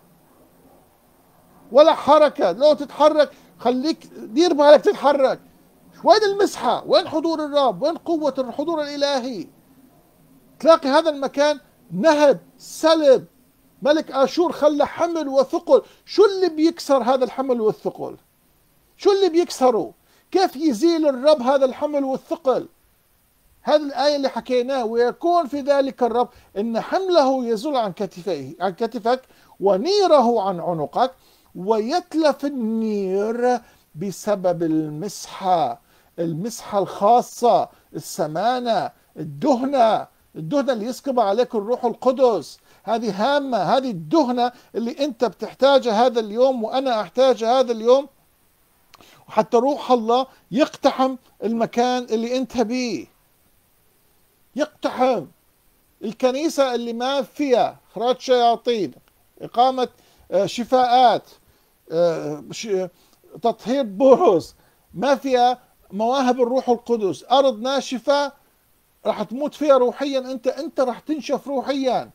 ولا حركه لو تتحرك خليك دير بالك تتحرك وين المسحه وين حضور الرب وين قوه الحضور الالهي تلاقي هذا المكان نهب سلب ملك اشور خلى حمل وثقل شو اللي بيكسر هذا الحمل والثقل شو اللي بيكسره كيف يزيل الرب هذا الحمل والثقل هذه الآية اللي حكيناها ويكون في ذلك الرب إن حمله يزول عن كتفيه عن كتفك ونيره عن عنقك ويتلف النير بسبب المسحة المسحة الخاصة السمانة الدهنة الدهنة اللي يسكب عليك الروح القدس هذه هامة هذه الدهنة اللي أنت بتحتاجها هذا اليوم وأنا أحتاجها هذا اليوم وحتى روح الله يقتحم المكان اللي أنت بيه يقتحم الكنيسة اللي ما فيها إخراج شياطين إقامة آه، شفاءات آه، تطهير بروز ما فيها مواهب الروح القدس أرض ناشفة راح تموت فيها روحيا أنت أنت راح تنشف روحيا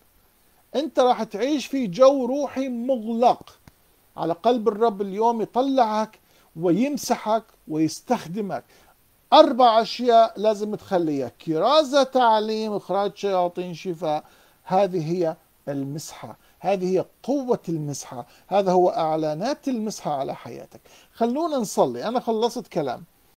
أنت راح تعيش في جو روحي مغلق على قلب الرب اليوم يطلعك ويمسحك ويستخدمك أربع أشياء لازم تخليها كرازة تعليم إخراج شياطين شفاء هذه هي المسحة هذه هي قوة المسحة هذا هو إعلانات المسحة على حياتك خلونا نصلي أنا خلصت كلام